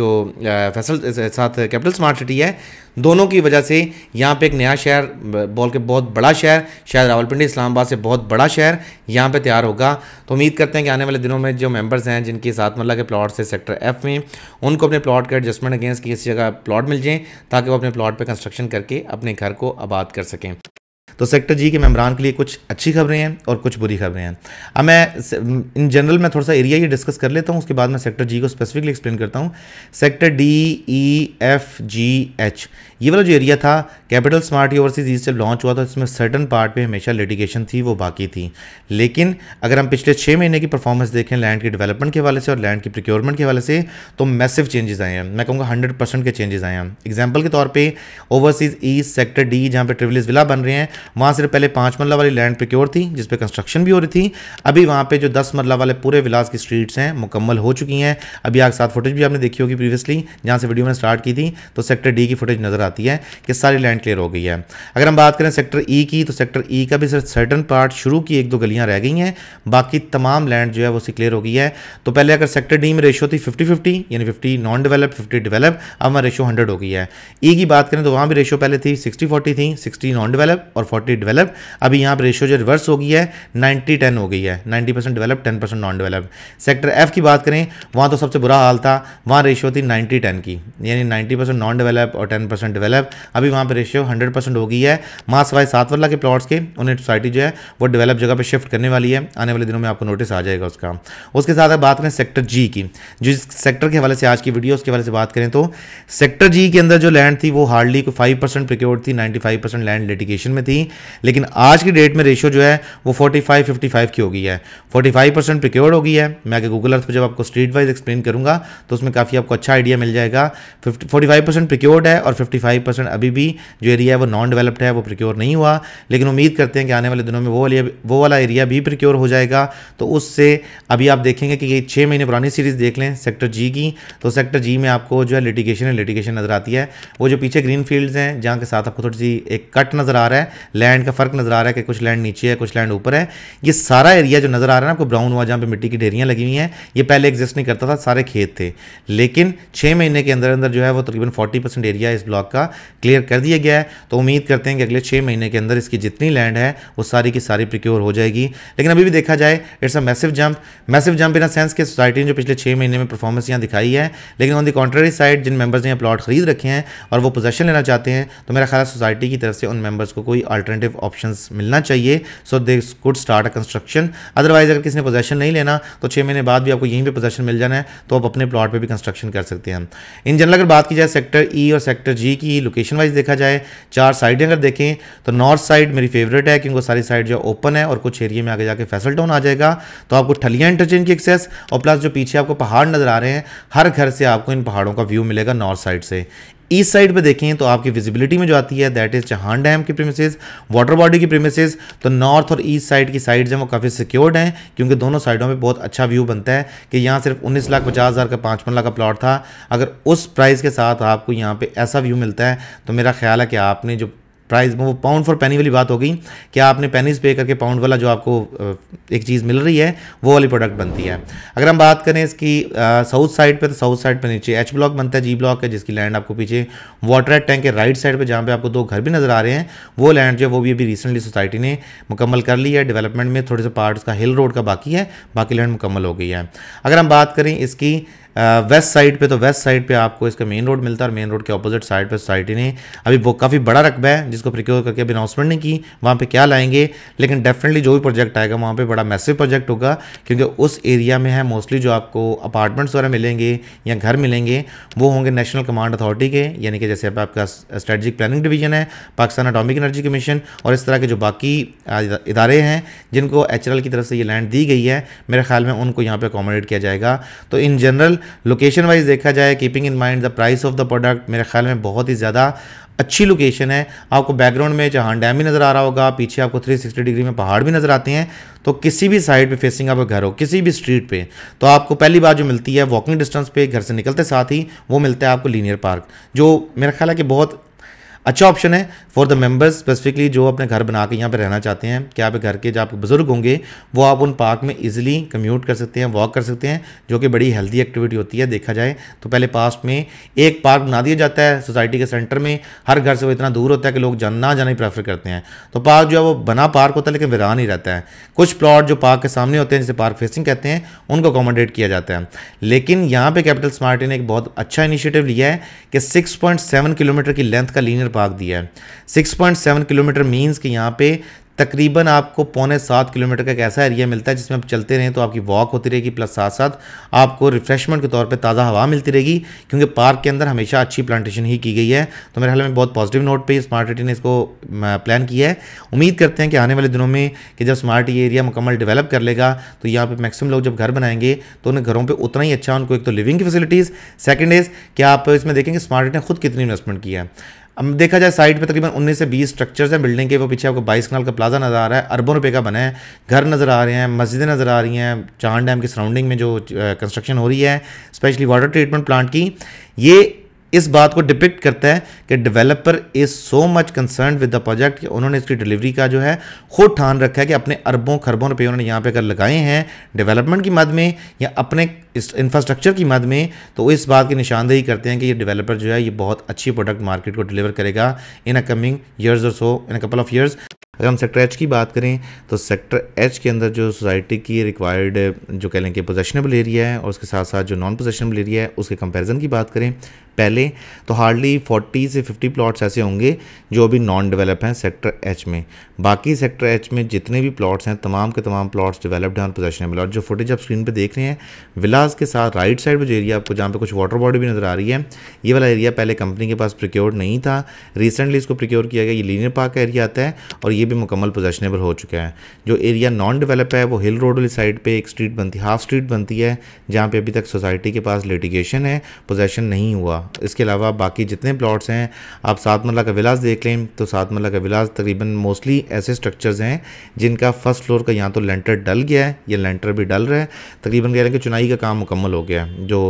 A: जो फैसल साथ कैपिटल स्मार्ट सिटी है दोनों की वजह से यहाँ पे एक नया शहर बोल के बहुत बड़ा शहर शायद रावलपिंडी इस्लामाबाद से बहुत बड़ा शहर यहाँ पे तैयार होगा तो उम्मीद करते हैं कि आने वाले दिनों में जो मेंबर्स हैं जिनके साथ मतलब के प्लॉट से सेक्टर एफ में उनको अपने प्लॉट के एडजस्टमेंट अगेंस्ट किसी जगह प्लॉट मिल जाएँ ताकि वो अपने प्लॉट पर कंस्ट्रक्शन करके अपने घर को आबाद कर सकें तो सेक्टर जी के मेम्बरान के लिए कुछ अच्छी खबरें हैं और कुछ बुरी खबरें हैं अब मैं इन जनरल मैं थोड़ा सा एरिया ही डिस्कस कर लेता हूँ उसके बाद मैं सेक्टर जी को स्पेसिफिकली एक्सप्लेन करता हूँ sector D E F G H ये वाला जो एरिया था कैपिटल स्मार्ट ओवरसीज ईस्ट जब लॉन्च हुआ था इसमें सर्टन पार्ट में हमेशा लिटिगेशन थी वो बाकी थी लेकिन अगर हम पिछले छः महीने की परफॉर्मेंस देखें लैंड की डेवलपमेंट के हवाले से और लैंड की प्रिक्योरमेंट के हवाले से तो मैसिव चेंजेस आए हैं मैं कहूँगा हंड्रेड परसेंट के चेंजेस आए हैं एग्जाम्पल के तौर पर ओवरसीज ईस्ट सेक्टर डी जहाँ पर ट्रिवलिस विला बन रहे हैं वहाँ सिर्फ पहले पाँच मरला वाली लैंड प्रिक्योर थी जिस पर कंस्ट्रक्शन भी हो रही थी अभी वहाँ पर जो दस मरला वाले पूरे विलास की स्ट्रीट्स हैं मुकम्मल हो चुकी हैं अभी आग साथ फुटेज भी आपने देखी होगी प्रीवियसली जहाँ से वीडियो मैंने स्टार्ट की थी तो सेक्टर डी की फुटेज नज़र आती है कि सारी लैंड क्लियर हो गई है अगर हम बात करें सेक्टर ई e की तो सेक्टर ई e का भी सिर्फ सर्टन पार्ट शुरू की एक दो गलियाँ रह गई हैं बाकी तमाम लैंड जो है वो क्लियर हो गई है तो पहले अगर सेक्टर डी में रेशो थी फिफ्टी फिफ्टी यानी fifty non develop fifty develop अब हमारे रेशो हंड्रेड हो गई है ई e की बात करें तो वहाँ भी रेशो पहले थी सिक्सटी फोर्टी थी सिक्सटी नॉन डेवलप और फोर्टी डेवलप अभी यहाँ पर रेशियो जो रिवर्स हो गई है नाइन्टी टेन हो गई है ninety percent develop ten percent non develop sector F की बात करें वहाँ तो सबसे बुरा हाल था वहाँ रेशियो थी नाइन्टी टेन की यानी नाइन्टी परसेंट नॉन डेवलप और टेन परसेंट डेवलप अभी वहाँ पर रेशियो हंड्रेड परसेंट हो गई है माँ सवाई सातवल्ला के प्लॉट्स के उन्हें सोसाइटी जो है वो डेवलप जगह पर शिफ्ट करने वाली है आने वाले दिनों में आपको नोटिस आ जाएगा उसका उसके साथ अब बात करें सेक्टर जी की जिस सेक्टर के हवाले से आज की वीडियो उसके हवाले से बात करें तो सेक्टर जी के अंदर जो लैंड थी वो हार्डली कोई फाइव परसेंट प्रिक्योर्ड थी ninety five percent land litigation में थी थी लेकिन आज की डेट में रेशियो जो है वो 45 55 की हो गई है 45 परसेंट प्रिक्योर्ड हो गई है मैं आगे गूगल अर्थ पर जब आपको स्ट्रीट वाइज एक्सप्लेन करूंगा तो उसमें काफ़ी आपको अच्छा आइडिया मिल जाएगा fifty forty five percent procured है और फिफ्टी परसेंट अभी भी जो एरिया है वो नॉन डेवलप्ड है वो प्रिक्योर नहीं हुआ लेकिन उम्मीद करते हैं कि आने वाले दिनों में वो वाली वो वाला एरिया भी प्रिक्योर हो जाएगा तो उससे अभी आप देखेंगे कि ये छः महीने पुरानी सीरीज़ देख लें सेक्टर जी की तो सेक्टर जी में आपको जो है लिटिगेशन है लिटिगेशन नज़र आती है वो जो पीछे ग्रीन फील्ड्स हैं जहाँ के साथ आपको थोड़ी सी एक कट नज़र आ रहा है लैंड का फ़र्क नज़र आ रहा है कि कुछ लैंड नीचे है कुछ लैंड ऊपर है ये सारा एरिया जो नज़र आ रहा है ना आपको ब्राउन हुआ जहाँ पे मिट्टी की ढेरियाँ लगी हुई हैं ये पहले एग्जिस्ट नहीं करता था सारे खेत थे लेकिन छः महीने के अंदर अंदर जो है वो तकरीबन फोर्टी परसेंट एरिया इस ब्लॉक का क्लियर कर दिया गया है तो उम्मीद करते हैं कि अगले छः महीने के अंदर इसकी जितनी लैंड है वो सारी की सारी प्रिक्योर हो जाएगी लेकिन अभी भी देखा जाए it's a massive jump massive jump in a sense कि सोसाइटी ने जो पिछले छः महीने में परफॉर्मेंस यहाँ दिखाई है लेकिन ऑन दी कॉन्ट्रेरी साइड जिन मेंबर्स ने प्लॉट खरीद रखे हैं और वो पोजेशन लेना चाहते हैं तो मेरा ख्याल सोसाइटी की तरफ से उन मेंबर्स को कोई अल्टरनेटिव ऑप्शन मिलना चाहिए so they could start a construction otherwise अगर किसी ने पोजेशन नहीं लेना तो छः महीने बाद भी आपको यहीं पर पोजेशन मिल जाना है तो आप अपने प्लॉट पर भी कंस्ट्रक्शन कर सकते हैं इन जनरल अगर बात की जाए सेक्टर ई e और सेक्टर जी की लोकेशन वाइज देखा जाए चार साइडें अगर देखें तो नॉर्थ साइड मेरी फेवरेट है क्योंकि सारी साइड जो ओपन है और कुछ एरिया में आगे जाकर फैसल टाउन आ जाएगा तो आपको ठलिया इंटरचेंज की एक्सेस और प्लस जो पीछे आपको पहाड़ नजर आ रहे हैं हर घर से आपको इन पहाड़ों का व्यू मिलेगा नॉर्थ साइड से ईस्ट साइड पे देखें तो आपकी विजिबिलिटी में जो आती है दैट इज चहान डैम की प्रीमिसेज वाटर बॉडी की प्रीमिसेज तो नॉर्थ और ईस्ट साइड की साइड्स हैं वो काफ़ी सिक्योर्ड हैं क्योंकि दोनों साइडों में बहुत अच्छा व्यू बनता है कि यहाँ सिर्फ उन्नीस लाख पचास हज़ार का पाँच लाख का प्लॉट था अगर उस प्राइस के साथ आपको यहाँ पर ऐसा व्यू मिलता है तो मेरा ख्याल है कि आपने जो प्राइस में वो पाउंड फॉर पैनी वाली बात हो गई कि आपने पेनीज पे करके पाउंड वाला जो आपको एक चीज़ मिल रही है वो वाली प्रोडक्ट बनती है अगर हम बात करें इसकी साउथ साइड पे तो साउथ साइड पे नीचे एच ब्लॉक बनता है जी ब्लॉक है जिसकी लैंड आपको पीछे वाटर एड टैंक के राइट साइड पे जहाँ पे आपको दो घर भी नज़र आ रहे हैं वो लैंड जो है वो भी अभी रिसेंटली सोसाइटी ने मुकम्मल कर ली है डेवलपमेंट में थोड़े से पार्ट उसका हिल रोड का बाकी है बाकी लैंड मुकम्मल हो गई है अगर हम बात करें इसकी वेस्ट uh, साइड पे तो वेस्ट साइड पे आपको इसका मेन रोड मिलता है और मेन रोड के अपोजिट साइड पे सोसाइटी ने अभी वो काफ़ी बड़ा रकबा है जिसको प्रिक्योर करके अभी अनाउंसमेंट नहीं की वहाँ पे क्या लाएंगे लेकिन डेफिनेटली जो भी प्रोजेक्ट आएगा वहाँ पे बड़ा मैसिव प्रोजेक्ट होगा क्योंकि उस एरिया में है मोस्टली जो आपको अपार्टमेंट्स वगैरह मिलेंगे या घर मिलेंगे वो होंगे नेशनल कमांड अथॉरिटी के यानी कि जैसे आपका स्ट्रेटजिक प्लानिंग डिवीजन है पाकिस्तान अटोमिक एनर्जी कमीशन और इस तरह के जो बाकी इदारे हैं जिनको एच की तरफ से ये लैंड दी गई है मेरे ख्याल में उनको यहाँ पर अकोमोडेट किया जाएगा तो इन जनरल लोकेशन वाइज देखा जाए keeping in mind the price of the product मेरे ख्याल में बहुत ही ज़्यादा अच्छी लोकेशन है आपको बैकग्राउंड में जहाँ डैम भी नज़र आ रहा होगा पीछे आपको 360 डिग्री में पहाड़ भी नज़र आते हैं तो किसी भी साइड पे फेसिंग आपका घर हो किसी भी स्ट्रीट पे तो आपको पहली बार जो मिलती है वॉकिंग डिस्टेंस पे घर से निकलते साथ ही वो मिलता है आपको लीनियर पार्क जो मेरा ख्याल है कि बहुत अच्छा ऑप्शन है फॉर द मेंबर्स स्पेसिफिकली जो अपने घर बना के यहाँ पर रहना चाहते हैं क्या आप घर के जो आपके बुज़ुर्ग होंगे वो आप उन पार्क में ईजिली कम्यूट कर सकते हैं वॉक कर सकते हैं जो कि बड़ी हेल्दी एक्टिविटी होती है देखा जाए तो पहले पास्ट में एक पार्क बना दिया जाता है सोसाइटी के सेंटर में हर घर से वो इतना दूर होता है कि लोग जान ना जाना ही प्रेफर करते हैं तो पार्क जो है वो बना पार्क होता है लेकिन वीरान ही रहता है कुछ प्लॉट जो पार्क के सामने होते हैं जिसे पार्क फेसिंग कहते हैं उनको अकोमोडेट किया जाता है लेकिन यहाँ पर कैपिटल स्मार्टी ने एक बहुत अच्छा इनिशिएटिव लिया है कि सिक्स किलोमीटर की लेंथ का लीनियर भाग दिया है six point seven kilometre means कि यहाँ पे तकरीबन आपको पौने सात किलोमीटर का एक ऐसा एरिया मिलता है जिसमें आप चलते रहें तो आपकी वॉक होती रहेगी प्लस साथ साथ आपको रिफ्रेशमेंट के तौर पे ताज़ा हवा मिलती रहेगी क्योंकि पार्क के अंदर हमेशा अच्छी प्लांटेशन ही की गई है तो मेरे ख्याल में बहुत पॉजिटिव नोट पे स्मार्ट सिटी ने इसको प्लान किया है उम्मीद करते हैं कि आने वाले दिनों में कि जब स्मार्ट ये एरिया मुकम्मल डेवलप कर लेगा तो यहाँ पर मैक्सिमम लोग जब घर बनाएंगे तो उन्हें घरों पर उतना ही अच्छा उनको एक तो लिविंग की फैसिलिटीज़ सेकेंड इज़ क्या आप इसमें देखेंगे स्मार्ट ने खुद कितनी इन्वेस्टमेंट की है अब देखा जाए साइड पे तकरीबन 19 से 20 स्ट्रक्चर्स हैं बिल्डिंग के वो पीछे आपको 22 कनाल का प्लाजा नज़र आ रहा है अरबों रुपए का बना है घर नज़र आ रहे हैं मस्जिदें नज़र आ रही हैं चांद डैम की सराउंडिंग में जो कंस्ट्रक्शन हो रही है स्पेशली वाटर ट्रीटमेंट प्लांट की ये इस बात को डिपिक्ट करता है कि developer is so much concern with the project कि उन्होंने इसकी डिलीवरी का जो है खुद ठान रखा है कि अपने अरबों खरबों रुपये उन्होंने यहाँ पे अगर लगाए हैं डेवलपमेंट की मद में या अपने इस इंफ्रास्ट्रक्चर की मद में तो इस बात की निशानदेही करते हैं कि ये डेवलपर जो है ये बहुत अच्छी प्रोडक्ट मार्केट को डिलीवर करेगा इन अ कमिंग ईयर्स और so in a couple of years अगर हम सेक्टर एच की बात करें तो सेक्टर एच के अंदर जो सोसाइटी की रिक्वायर्ड जो कह लें कि पोजेशनेबल एरिया है और उसके साथ साथ जो नॉन पोजेशनेबल एरिया है उसके कंपैरिजन की बात करें पहले तो हार्डली 40 से 50 प्लॉट्स ऐसे होंगे जो अभी नॉन डेवलप हैं सेक्टर एच में बाकी सेक्टर एच में जितने भी प्लॉट्स हैं तमाम के तमाम प्लॉट्स डेवलप्ड हैं और पोजेशनेबल और जो फुटेज आप स्क्रीन पे देख रहे हैं विलास के साथ राइट साइड में जो एरिया आपको जहाँ पे कुछ वाटर बॉडी भी नज़र आ रही है ये वाला एरिया पहले कंपनी के पास प्रिक्योर्ड नहीं था रिसेंटली इसको प्रिक्योर किया गया ये लीनियर पार्क का एरिया आता है और ये भी मुकम्मल पोजेशनेबल हो चुका है जो एरिया नॉन डेवलप है वो हिल रोड वाली साइड पर एक स्ट्रीट बनती हाफ स्ट्रीट बनती है जहाँ पर अभी तक सोसाइटी के पास लिटिगेशन है पोजेशन नहीं हुआ इसके अलावा बाकी जितने प्लॉट्स हैं आप सात मरला का विलास देख लें तो सात मरला का विलास तकरीबन मोस्टली ऐसे स्ट्रक्चर्स हैं जिनका फर्स्ट फ्लोर का यहाँ तो लेंटर डल गया है या लेंटर भी डल रहा है तकरीबन कह रहे हैं कि चुनाई का काम मुकम्मल हो गया है जो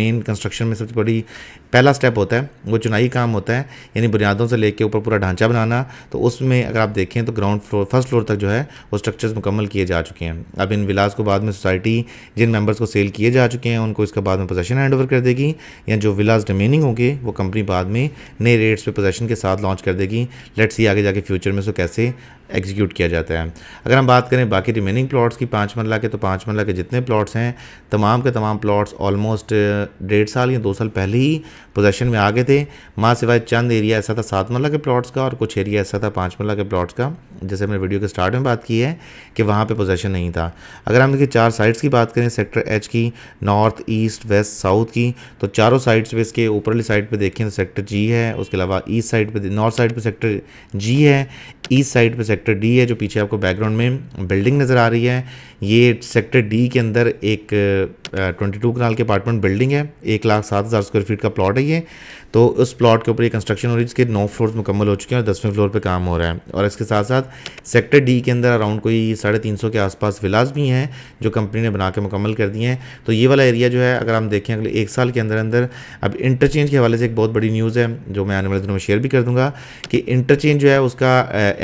A: मेन कंस्ट्रक्शन में सबसे बड़ी पहला स्टेप होता है वो चुनाई काम होता है यानी बुनियादों से लेके ऊपर पूरा ढांचा बनाना तो उसमें अगर आप देखें तो ग्राउंड फ्लोर फर्स्ट फ्लोर तक जो है वो स्ट्रक्चर्स मुकम्मल किए जा चुके हैं अब इन विलास को बाद में सोसाइटी जिन मेंबर्स को सेल किए जा चुके हैं उनको इसका बाद में पोजेशन हैंड ओवर कर देगी या जो विलास रिमेनिंग होंगे वो कंपनी बाद में नए रेट्स पे पोजेशन के साथ लॉन्च कर देगी लेट्स सी आगे जाके फ्यूचर में सो कैसे एग्जीक्यूट किया जाता है अगर हम बात करें बाकी रिमेनिंग प्लॉट्स की पाँच मरला के तो पाँच मरला के जितने प्लॉट्स हैं तमाम के तमाम प्लॉट्स ऑलमोस्ट डेढ़ साल या दो साल पहले ही पोजेशन में आ गए थे माँ सिवाय चंद एरिया ऐसा था सात मरला के प्लॉट्स का और कुछ एरिया ऐसा था पाँच मरला के प्लॉट्स का जैसे मैंने वीडियो के स्टार्ट में बात की है कि वहाँ पर पोजेशन नहीं था अगर हम देखिए चार साइड्स की बात करें सेक्टर एच की नॉर्थ ईस्ट वेस्ट साउथ की तो चारों साइड्स पर इसके ऊपरली साइड पर देखें तो सेक्टर जी है उसके अलावा ईस्ट साइड पर नॉर्थ साइड पर सेक्टर जी है ईस्ट साइड पर सेक्टर सेक्टर डी है जो पीछे आपको बैकग्राउंड में बिल्डिंग नज़र आ रही है ये सेक्टर डी के अंदर एक ट्वेंटी टू कनाल के अपार्टमेंट बिल्डिंग है एक लाख सात हज़ार स्क्वायर फीट का प्लॉट है ये तो उस प्लॉट के ऊपर ये कंस्ट्रक्शन हो रही है जिसके नौ फ्लोर मुकम्मल हो चुके हैं और दसवें फ्लोर पर काम हो रहा है और इसके साथ साथ सेक्टर डी के अंदर अराउंड कोई साढ़े तीन सौ के आसपास विलास भी हैं जो कंपनी ने बना के मुकम्मल कर दिए हैं तो ये वाला एरिया जो है अगर हम देखें अगले एक साल के अंदर अंदर अब इंटरचेंज के हवाले से एक बहुत बड़ी न्यूज़ है जो मैं आने वाले दिनों में शेयर भी कर दूँगा कि इंटरचेंज जो है उसका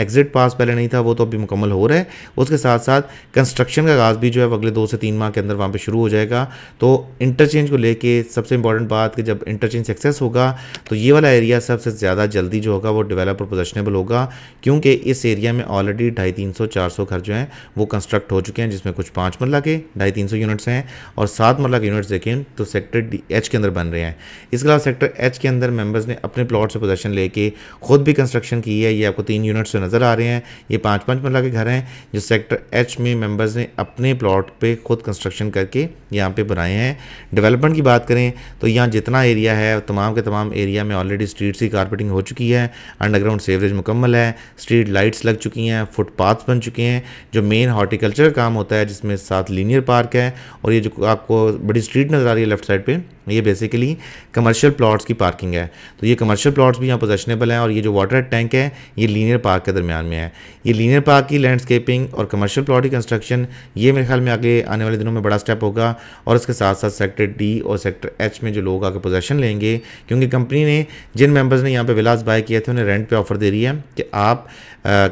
A: एग्जिट पास पहले नहीं था वो तो अभी मुकम्मल हो रहा है उसके साथ साथ कंस्ट्रक्शन का आगाज़ भी जो है अगले दो से तीन माह के अंदर वहाँ पर शुरू हो जाएगा तो इंटरचेंज को लेके सबसे इंपॉर्टेंट बात कि जब इंटरचेंज सक्सेस होगा तो ये वाला एरिया सबसे ज़्यादा जल्दी जो होगा वो डेवलप और पोजेशनेबल होगा क्योंकि इस एरिया में ऑलरेडी ढाई तीन सौ चार सौ घर जो हैं वो कंस्ट्रक्ट हो चुके हैं जिसमें कुछ पाँच मरला के ढाई तीन सौ यूनिट्स हैं और सात मरला के यूनिट्स देखें तो सेक्टर एच के अंदर बन रहे हैं इसके अलावा सेक्टर एच के अंदर मेम्बर्स ने अपने प्लाट से पोजेशन लेके खुद भी कंस्ट्रक्शन की है ये आपको तीन यूनिट्स नज़र आ रहे हैं ये पाँच पाँच मरला के घर हैं जो सेक्टर एच में मेम्बर्स ने अपने प्लाट पर खुद कंस्ट्रक्शन करके यहाँ पर बनाए हैं डेवलपमेंट की बात करें तो यहाँ जितना एरिया है तमाम के तमाम तमाम एरिया में ऑलरेडी स्ट्रीट्स की कारपेटिंग हो चुकी है अंडरग्राउंड सेवरेज मुकम्मल है स्ट्रीट लाइट्स लग चुकी हैं फुटपाथ बन चुके हैं जो मेन हॉर्टिकल्चर का काम होता है जिसमें साथ लीनियर पार्क है और ये जो आपको बड़ी स्ट्रीट नज़र आ रही है लेफ्ट साइड पर ये बेसिकली कमर्शियल प्लॉट्स की पार्किंग है तो ये कमर्शियल प्लॉट्स भी यहाँ पोजेशनेबल हैं और ये जो वाटर टैंक है ये लीनियर पार्क के दरमियान में है ये लीनियर पार्क की लैंडस्केपिंग और कमर्शियल प्लॉट की कंस्ट्रक्शन ये मेरे ख्याल में आगे आने वाले दिनों में बड़ा स्टेप होगा और इसके साथ साथ सेक्टर डी और सेक्टर एच में जो लोग आगे पोजेशन लेंगे क्योंकि कंपनी ने जिन मेम्बर्स ने यहाँ पर विलास बाय किए थे उन्हें रेंट पर ऑफर दे रही है कि आप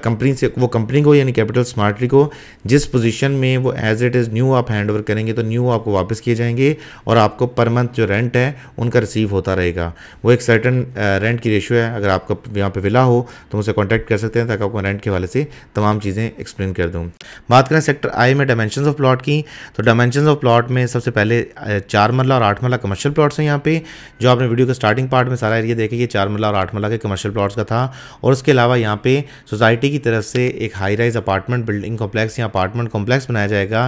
A: कंपनी से वो कंपनी को यानी कैपिटल स्मार्टली को जिस पोजीशन में वो एज इट इज़ न्यू आप हैंड करेंगे तो न्यू आपको वापस किए जाएंगे और आपको पर मंथ जो रेंट है उनका रिसीव होता रहेगा वो एक सर्टन रेंट की रेशियो है अगर आपका यहाँ पे विला हो तो मुझसे कॉन्टैक्ट कर सकते हैं ताकि आपको रेंट के हवाले से तमाम चीज़ें एक्सप्लेन कर दूँ बात करें सेक्टर आई में डायमेंशन ऑफ प्लाट की तो डायमेंशन ऑफ प्लाट में सबसे पहले चार मरला और आठ मरला कमर्शियल प्लाट्स हैं यहाँ पर जो आपने वीडियो के स्टार्टिंग पार्ट में सारा एरिया देखे ये चार मरला और आठ मरला के कमर्शियल प्लाट्स का था और उसके अलावा यहाँ पर सोसाइटी की तरफ से एक high rise apartment building complex या अपार्टमेंट कॉम्प्लेक्स बनाया जाएगा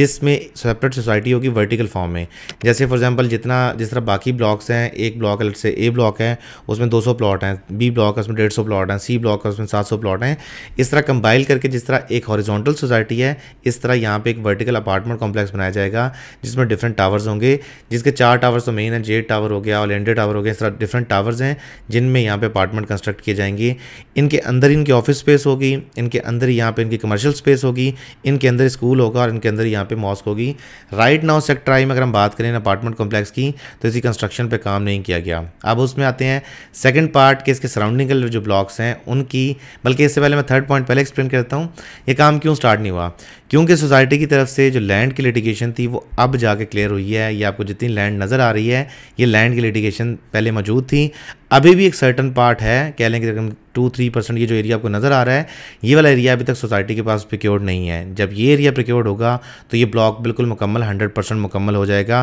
A: जिसमें सेपरेट सोसाइटी होगी वर्टिकल फॉर्म में जैसे फॉर एग्जाम्पल जितना तरह जिस तरह बाकी ब्लॉक्स हैं एक ब्लॉक अलग से ए ब्लॉक है उसमें 200 प्लॉट हैं बी ब्लॉक है उसमें 150 प्लॉट हैं सी ब्लॉक है उसमें 700 प्लॉट हैं इस तरह कंबाइल करके जिस तरह एक हॉरिजॉन्टल सोसाइटी है इस तरह यहाँ पे एक वर्टिकल अपार्टमेंट कॉम्प्लेक्स बनाया जाएगा जिसमें डिफरेंट टावर्स होंगे जिसके चार टावर्स तो मेन है जेड टावर हो गया और लेंडे टावर हो गया इस तरह डिफरेंट टावर्स हैं जिनमें यहाँ पर अपार्टमेंट कंस्ट्रक्ट किए जाएंगे इनके अंदर इनकी ऑफिस स्पेस होगी इनके अंदर यहाँ पर इनकी कमर्शियल स्पेस होगी इनके अंदर स्कूल होगा और इनके अंदर यहाँ पर मॉस्क होगी राइट नाउ सेक्टर आई में अगर हम बात करें अपार्टमेंट कॉम्प्लेक्स की तो इसी कंस्ट्रक्शन पर काम नहीं किया गया अब उसमें आते हैं सेकेंड पार्ट के इसके सराउंडिंग के जो ब्लॉक्स हैं उनकी बल्कि इससे पहले मैं थर्ड पॉइंट पहले एक्सप्लेन करता हूँ ये काम क्यों स्टार्ट नहीं हुआ क्योंकि सोसाइटी की तरफ से जो लैंड की लिटिगेशन थी वो अब जाके क्लियर हुई है या आपको जितनी लैंड नज़र आ रही है ये लैंड की लिटिगेशन पहले मौजूद थी अभी भी एक सर्टन पार्ट है कह लें कि टू थ्री परसेंट ये जो एरिया आपको नज़र आ रहा है ये वाला एरिया अभी तक सोसाइटी के पास प्रिक्योर्ड नहीं है जब ये एरिया प्रिक्योर्ड होगा तो ये ब्लॉक बिल्कुल मुकम्मल हंड्रेड परसेंट मुकम्मल हो जाएगा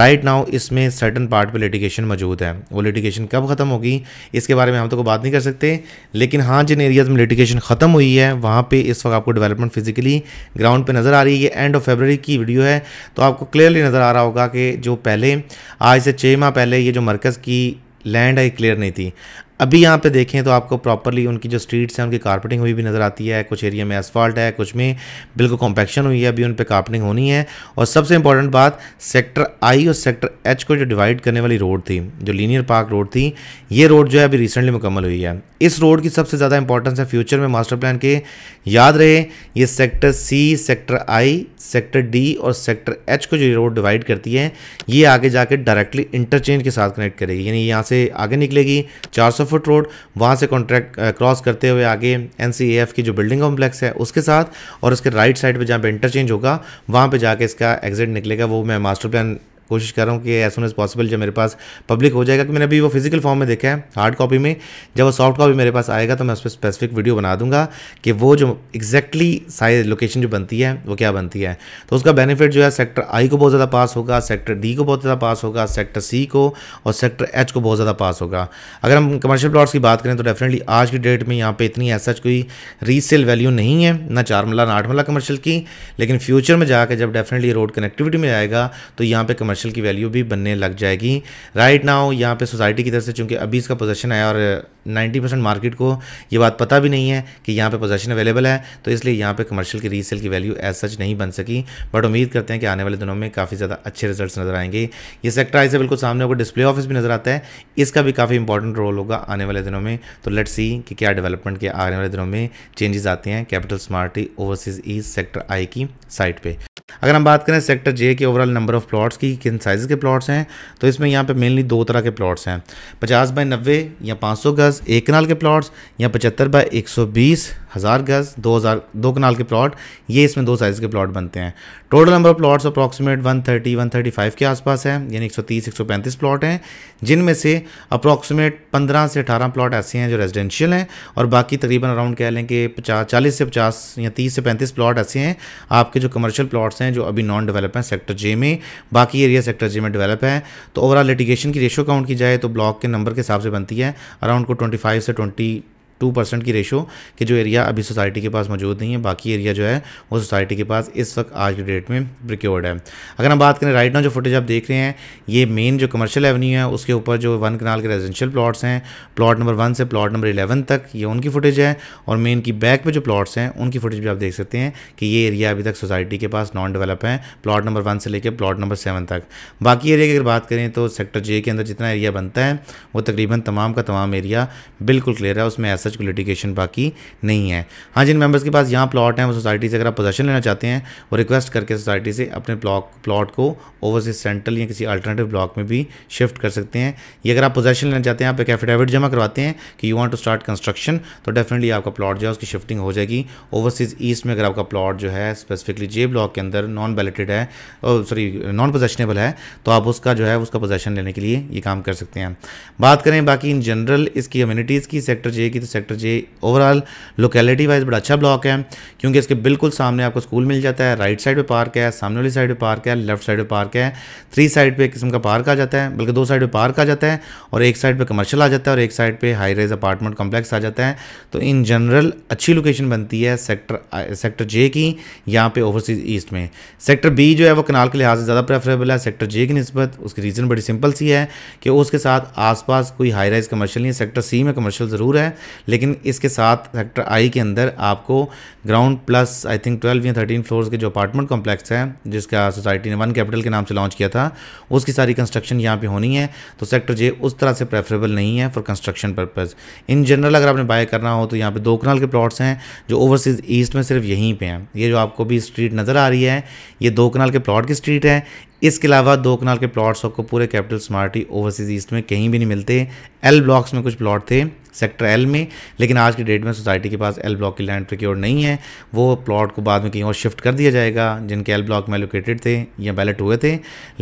A: राइट नाउ इसमें सर्टन पार्ट पर लिटिगेशन मौजूद है वो लिटिगेशन कब ख़त्म होगी इसके बारे में हम तो को बात नहीं कर सकते लेकिन हाँ जिन एरियाज़ में लिटिगेशन ख़त्म हुई है वहाँ पर इस वक्त आपको डेवलपमेंट फिजिकली बैकग्राउंड पे नज़र आ रही है ये एंड ऑफ फेबररी की वीडियो है तो आपको क्लियरली नज़र आ रहा होगा कि जो पहले आज से छः माह पहले ये जो मरकज़ की लैंड है क्लियर नहीं थी अभी यहाँ पे देखें तो आपको प्रॉपरली उनकी जो स्ट्रीट्स हैं उनकी कारपेटिंग हुई भी नज़र आती है कुछ एरिया में एसफॉल्ट है कुछ में बिल्कुल कॉम्पैक्शन हुई है अभी उन पर कारपेटिंग होनी है और सबसे इंपॉर्टेंट बात सेक्टर आई और सेक्टर एच को जो डिवाइड करने वाली रोड थी जो लीनियर पार्क रोड थी ये रोड जो है अभी रिसेंटली मुकम्मल हुई है इस रोड की सबसे ज़्यादा इंपॉर्टेंस है फ्यूचर में मास्टर प्लान के याद रहे ये sector C sector I sector D और सेक्टर एच को जो रोड डिवाइड करती है ये आगे जाके डायरेक्टली इंटरचेंज के साथ कनेक्ट करेगी यानी यहाँ से आगे निकलेगी चार फुट रोड वहाँ से कॉन्ट्रैक्ट क्रॉस करते हुए आगे एन की जो बिल्डिंग कॉम्प्लेक्स है उसके साथ और उसके राइट साइड पर जहाँ पर इंटरचेंज होगा वहाँ पर जाके इसका एग्जिट निकलेगा वो मैं मास्टर प्लान कोशिश कर रहा हूँ कि एज सुन एज़ पॉसिबल जब मेरे पास पब्लिक हो जाएगा कि मैंने अभी वो फिजिकल फॉर्म में देखा है हार्ड कॉपी में जब वो सॉफ्ट कॉपी मेरे पास आएगा तो मैं उस पर स्पेसिफिक वीडियो बना दूंगा कि वो जो एक्जैक्टली साइज लोकेशन जो बनती है वो क्या बनती है तो उसका बेनिफिट जो है सेक्टर आई को बहुत ज़्यादा पास होगा सेक्टर डी को बहुत ज़्यादा पास होगा सेक्टर सी को और सेक्टर एच को बहुत ज़्यादा पास होगा अगर हम कमर्शियल प्लॉट्स की बात करें तो डेफिनेटली आज की डेट में यहाँ पर इतनी ऐसा कोई रीसेल वैल्यू नहीं है ना चार मल्ला ना आठ मल्ला कमर्शियल की लेकिन फ्यूचर में जाकर जब डेफिनेटली रोड कनेक्टिविटी में आएगा तो यहाँ पर कमर्शियल की वैल्यू भी बनने लग जाएगी राइट नाउ यहाँ पे सोसाइटी की तरफ से चूँकि अभी इसका पोजेशन है और 90 परसेंट मार्केट को ये बात पता भी नहीं है कि यहाँ पे पोजेशन अवेलेबल है तो इसलिए यहाँ पे कमर्शियल की रीसेल की वैल्यू एज सच नहीं बन सकी बट उम्मीद करते हैं कि आने वाले दिनों में काफ़ी ज़्यादा अच्छे रिजल्ट नजर आएंगे ये सेक्टर आई से बिल्कुल सामने होगा डिस्प्ले ऑफिस भी नजर आता है इसका भी काफ़ी इंपॉर्टेंट रोल होगा आने वाले दिनों में तो लेट्स सी कि क्या डेवलपमेंट के आने वाले दिनों में चेंजेस आते हैं capital smarty overseas is sector I की साइट पर अगर हम बात करें सेक्टर जे के ओवरऑल नंबर ऑफ प्लॉट्स की किन साइज़ के प्लॉट्स हैं तो इसमें यहाँ पे मेनली दो तरह के प्लॉट्स हैं 50 बाय 90 या 500 गज़ एक कनाल के प्लॉट्स या 75 बाय 120 हज़ार गज़ 2000 दो कनाल के प्लॉट ये इसमें दो साइज़ के प्लॉट बनते हैं total number of plots approximate 130 135 के आसपास हैं यानी 130 135 प्लॉट हैं जिनमें से अप्रॉक्सीमेट 15 से 18 प्लॉट ऐसे हैं जो रेजिडेंशियल हैं और बाकी तकरीबन अराउंड कह लें कि पचास चालीस से पचास या तीस से पैंतीस प्लॉट ऐसे हैं आपके जो कमर्शियल प्लॉट्स जॉब्स हैं जो अभी नॉन डेवलप हैं सेक्टर जे में बाकी एरिया सेक्टर जे में डेवलप है तो ओवरऑल लिटिगेशन की रेशो काउंट की जाए तो ब्लॉक के नंबर के हिसाब से बनती है अराउंड को ट्वेंटी फाइव से ट्वेंटी टू परसेंट की रेशो कि जो एरिया अभी सोसाइटी के पास मौजूद नहीं है बाकी एरिया जो है वो सोसाइटी के पास इस वक्त आज के डेट में प्रिक्योर्ड है अगर हम बात करें राइट ना जो फुटेज आप देख रहे हैं ये मेन जो कमर्शियल एवेन्यू है उसके ऊपर जो वन कनाल के रेजिडेंशियल प्लाट्स हैं प्लाट नंबर वन से प्लाट नंबर इलेवन तक ये उनकी फुटेज है और मेन की बैक पर जो प्लाट्स हैं उनकी फुटेज भी आप देख सकते हैं कि ये एरिया अभी तक सोसाइटी के पास नॉन डेवलप है प्लाट नंबर वन से लेकर प्लाट नंबर सेवन तक बाकी एरिया की अगर बात करें तो सेक्टर जे के अंदर जितना एरिया बनता है वो तकरीबन तमाम का तमाम एरिया बिल्कुल क्लियर है उसमें ऐसा सच को लिटिगेशन बाकी नहीं है हाँ जिन मेंबर्स के पास यहाँ प्लॉट हैं वो सोसाइटी से अगर आप पोजेशन लेना चाहते हैं वो रिक्वेस्ट करके सोसाइटी से अपने ब्लॉक प्लॉट को ओवरसीज सेंट्रल या किसी अल्टरनेटिव ब्लॉक में भी शिफ्ट कर सकते हैं ये अगर आप पोजेशन लेना चाहते हैं आप एक एफिडेविट जमा करवाते हैं कि you want to start construction तो डेफिनेटली आपका प्लॉट जो है उसकी शिफ्टिंग हो जाएगी ओवरसीज ईस्ट में अगर आपका प्लॉट जो है स्पेसिफिकली जे ब्लॉक के अंदर नॉन बैलेटेड है सॉरी नॉन पोजेशनेबल है तो आप उसका जो है उसका पोजेशन लेने के लिए ये काम कर सकते हैं बात करें बाकी इन जनरल इसकी कम्युनिटीज़ की सेक्टर जे की तो sector J overall locality wise बड़ा अच्छा ब्लॉक है क्योंकि इसके बिल्कुल सामने आपको स्कूल मिल जाता है राइट साइड पे पार्क है सामने वाली साइड पे पार्क है लेफ्ट साइड पे पार्क है थ्री साइड पे किस्म का पार्क आ जाता है बल्कि दो साइड पे पार्क आ जाता है और एक साइड पर कमर्शल आ जाता है और एक साइड पर हाई रेज अपार्टमेंट कॉम्प्लेक्स आ जाता है तो इन जनरल अच्छी लोकेशन बनती है सेक्टर सेक्टर जे की यहाँ पे ओवरसीज ईस्ट में सेक्टर बी जो है वो कनाल के लिहाज से ज़्यादा प्रेफरेबल है सेक्टर जे की नस्बत उसकी रीज़न बड़ी सिंपल सी है कि उसके साथ आसपास कोई हाई राइज कमर्शियल नहीं है सेक्टर सी में कमर्शियल ज़रूर है लेकिन इसके साथ सेक्टर आई के अंदर आपको ground plus I think twelve या थर्टीन फ्लोर्स के जो अपार्टमेंट कॉम्प्लेक्स है जिसका सोसाइटी ने वन कैपिटल के नाम से लॉन्च किया था उसकी सारी कंस्ट्रक्शन यहाँ पर होनी है तो सेक्टर जे उस तरह से प्रेफरेबल नहीं है for construction purpose in general अगर आपने बाय करना हो तो यहाँ पर दो कनाल के प्लॉट्स हैं जो ओवरसीज़ ईस्ट में सिर्फ यहीं पर हैं ये जो आपको भी स्ट्रीट नज़र आ रही है ये दो कनाल के प्लॉट की स्ट्रीट है इसके अलावा दो कनाल के प्लॉट्स आपको पूरे कैपिटल स्मार्टी ओवरसीज़ ईस्ट में कहीं भी नहीं मिलते एल ब्लॉक्स में कुछ प्लॉट थे सेक्टर एल में लेकिन आज की डेट में सोसाइटी के पास एल ब्लॉक की लैंड प्रिक्योर नहीं है वो प्लॉट को बाद में कहीं और शिफ्ट कर दिया जाएगा जिनके एल ब्लॉक में लोकेटेड थे या बैलेट हुए थे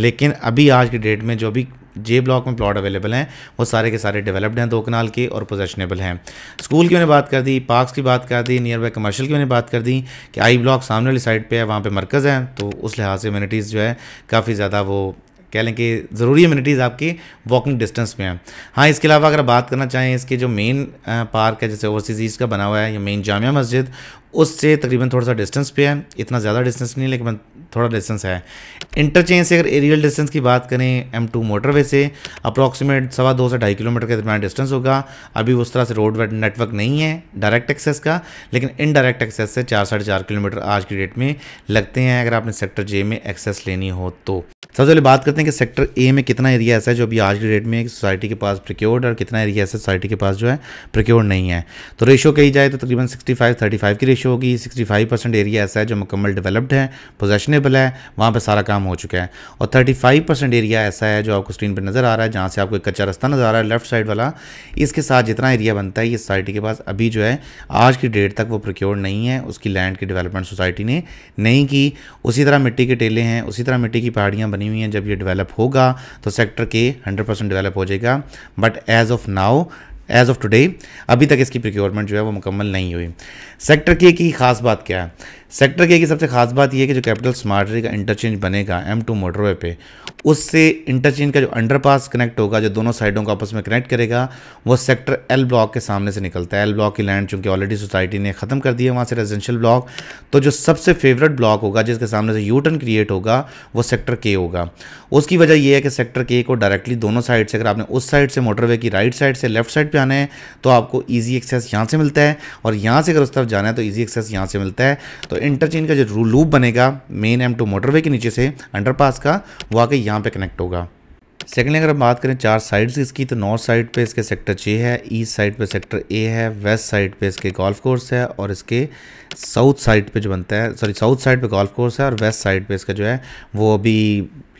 A: लेकिन अभी आज की डेट में जो भी जे ब्लॉक में प्लॉट अवेलेबल हैं वो सारे के सारे डेवलप्ड हैं दो कनाल के और पोजेशनेबल हैं स्कूल की मैंने बात कर दी पार्क्स की बात कर दी नियर बाय कमर्शियल की मैंने बात कर दी कि आई ब्लॉक सामने वाली साइड पे है वहाँ पे मरकज़ है तो उस लिहाज से म्यूनिटीज़ जो है काफ़ी ज़्यादा वो कह लें कि ज़रूरी अम्यूनिटीज़ आपकी वॉकिंग डिस्टेंस में हैं हाँ इसके अलावा अगर बात करना चाहें इसके जो मेन पार्क है जैसे ओवरसीज़ ईस्ट का बना हुआ है या मेन जामिया मस्जिद उससे तकरीबन थोड़ा सा डिस्टेंस पे है इतना ज़्यादा डिस्टेंस नहीं लेकिन थोड़ा डिस्टेंस है इंटरचेंज से अगर एरियल डिस्टेंस की बात करें एम टू मोटरवे से अप्रॉक्सीमेट सवा दो से ढाई किलोमीटर के दरमियान डिस्टेंस होगा अभी उस तरह से रोड नेटवर्क नहीं है डायरेक्ट एक्सेस का लेकिन इनडायरेक्ट एक्सेस से चार साढ़े चार किलोमीटर आज की डेट में लगते हैं अगर आपने सेक्टर जे में एक्सेस लेनी हो तो सबसे पहले बात करते हैं कि सेक्टर ए में कितना एरिया ऐसा है जो अभी आज की डेट में सोसाइटी के पास प्रिक्योर्ड और कितना एरिया ऐसा सोसाइटी के पास जो है प्रिक्योर्ड नहीं है तो रेशो कही जाए तो तकरीबन सिक्सटी फाइव थर्टी फाइव की रेशो होगी सिक्सटी फाइव परसेंट एरिया ऐसा है जो मुकम्मल डेवलप्ड है पोजेशनेबल अवेलेबल है वहाँ पर सारा काम हो चुका है और फाइव परसेंट एरिया ऐसा है जो आपको स्क्रीन पर नज़र आ रहा है जहाँ से आपको एक कच्चा रास्ता नज़र आ रहा है लेफ्ट साइड वाला इसके साथ जितना एरिया बनता है ये सोसाइटी के पास अभी जो है आज की डेट तक वो प्रोक्योर नहीं है उसकी लैंड की डेवलपमेंट सोसाइटी ने नहीं की उसी तरह मिट्टी के टेले हैं उसी तरह मिट्टी की पहाड़ियाँ बनी हुई हैं जब ये डेवलप होगा तो सेक्टर के हंड्रेड डेवलप हो जाएगा but as of now as of today अभी तक इसकी प्रिक्योरमेंट जो है वो मुकम्मल नहीं हुई सेक्टर के की खास बात क्या है सेक्टर के की सबसे खास बात यह है कि जो कैपिटल स्मार्टरी का इंटरचेंज बनेगा एम टू मोटरवे पे उससे इंटरचेंज का जो अंडरपास कनेक्ट होगा जो दोनों साइडों को आपस में कनेक्ट करेगा वो सेक्टर एल ब्लॉक के सामने से निकलता है एल ब्लॉक की लैंड चूँकि ऑलरेडी सोसाइटी ने ख़त्म कर दी है वहाँ से रेजिडेंशियल ब्लॉक तो जो सबसे फेवरेट ब्लॉक होगा जिसके सामने से यू टर्न क्रिएट होगा वो सेक्टर के होगा उसकी वजह यह है कि सेक्टर के को डायरेक्टली दोनों साइड से अगर आपने उस साइड से मोटरवे की राइट साइड से लेफ्ट साइड पर आना है तो आपको ईजी एक्सेस यहाँ से मिलता है और यहाँ से अगर उस तरफ जाना है तो ईजी एक्सेस यहाँ से मिलता है तो इंटरचेंज का जो लूप बनेगा मेन एम टू मोटरवे के नीचे से अंडरपास का वो आके यहाँ यहाँ पे कनेक्ट होगा सेकेंडली अगर हम बात करें चार साइड्स इसकी तो नॉर्थ साइड पे इसके सेक्टर छः है ईस्ट साइड पे सेक्टर ए है वेस्ट साइड पे इसके गोल्फ कोर्स है और इसके साउथ साइड पे जो बनता है सॉरी साउथ साइड पे गोल्फ कोर्स है और वेस्ट साइड पे इसका जो है वो अभी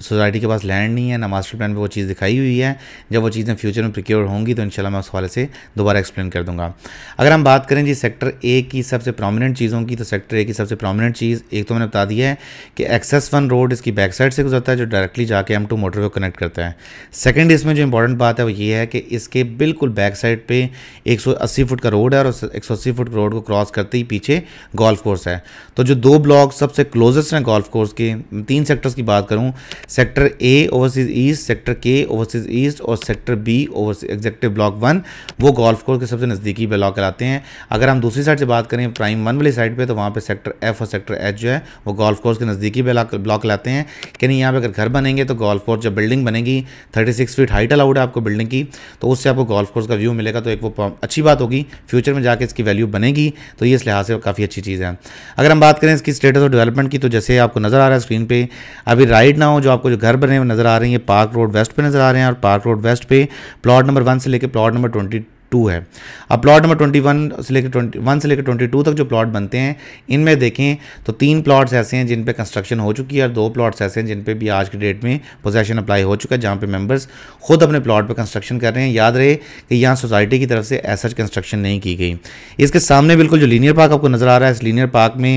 A: सोसाइटी के पास लैंड नहीं है ना मास्टर प्लान पे वो चीज़ दिखाई हुई है जब वो चीज़ें फ्यूचर में प्रिक्योर होंगी तो इंशाल्लाह मैं उस हवाले से दोबारा एक्सप्लेन कर दूंगा अगर हम बात करें जी सेक्टर ए की सबसे प्रोमिनेंट चीज़ों की तो सेक्टर ए की सबसे प्रोमिनेंट चीज़ एक तो मैंने बता दिया है कि एक्सेस वन रोड इसकी बैक साइड से गुजरता है जो डायरेक्टली जाके एम टू मोटरवे कनेक्ट करता है सेकेंड इसमें जो इंपॉर्टेंट बात है वो ये है कि इसके बिल्कुल बैक साइड पर एक फुट का रोड है और एक फुट रोड को क्रॉस करते ही पीछे गोल्फ कोर्स है तो जो दो ब्लॉक सबसे क्लोजेस्ट हैं गोल्फ कोर्स के तीन सेक्टर्स की बात करूँ sector A overseas east sector के ओवरसीज ईस्ट और sector B overseas executive block one वो गोल्फ कोर्स के सबसे नज़दीकी ब्लॉक कहलाते हैं अगर हम दूसरी साइड से बात करें प्राइम वन वाली साइड पर तो वहाँ पर सेक्टर एफ और सेक्टर एच जो है वो गोल्फ कोर्स के नज़दीकी ब्लॉक कहलाते हैं यानी यहाँ पर अगर घर बनेंगे तो गोल्फ कोर्स जब बिल्डिंग बनेगी thirty six feet height allowed है आपको बिल्डिंग की तो उससे आपको गोल्फ कोर्स का व्यू मिलेगा तो एक वो अच्छी बात होगी फ्यूचर में जाकर इसकी वैल्यू बनेगी तो ये इस लिहाज से काफ़ी अच्छी चीज़ है अगर हम बात करें इसकी स्टेटस और डेवलपमेंट की तो जैसे आपको नज़र आ रहा है स्क्रीन पर अभी राइट ना हो जो आपको जो घर बने हुए नज़र आ रही हैं पार्क रोड वेस्ट पे नज़र आ रहे हैं और पार्क रोड वेस्ट पे प्लॉट नंबर वन से लेकर प्लॉट नंबर ट्वेंटी टू है अब प्लॉट नंबर ट्वेंटी वन से लेकर ट्वेंटी वन से लेकर ट्वेंटी टू तक जो प्लॉट बनते हैं इनमें देखें तो तीन प्लॉट्स ऐसे हैं जिन पे कंस्ट्रक्शन हो चुकी है और दो प्लॉट्स ऐसे हैं जिन पे भी आज की डेट में पोजेशन अप्लाई हो चुका है जहाँ पे मेंबर्स खुद अपने प्लॉट पे कंस्ट्रक्शन कर रहे हैं याद रहे कि यहाँ सोसाइटी की तरफ से ऐसा कंस्ट्रक्शन नहीं की गई इसके सामने बिल्कुल जो लीनियर पार्क आपको नज़र आ रहा है इस लीनियर पार्क में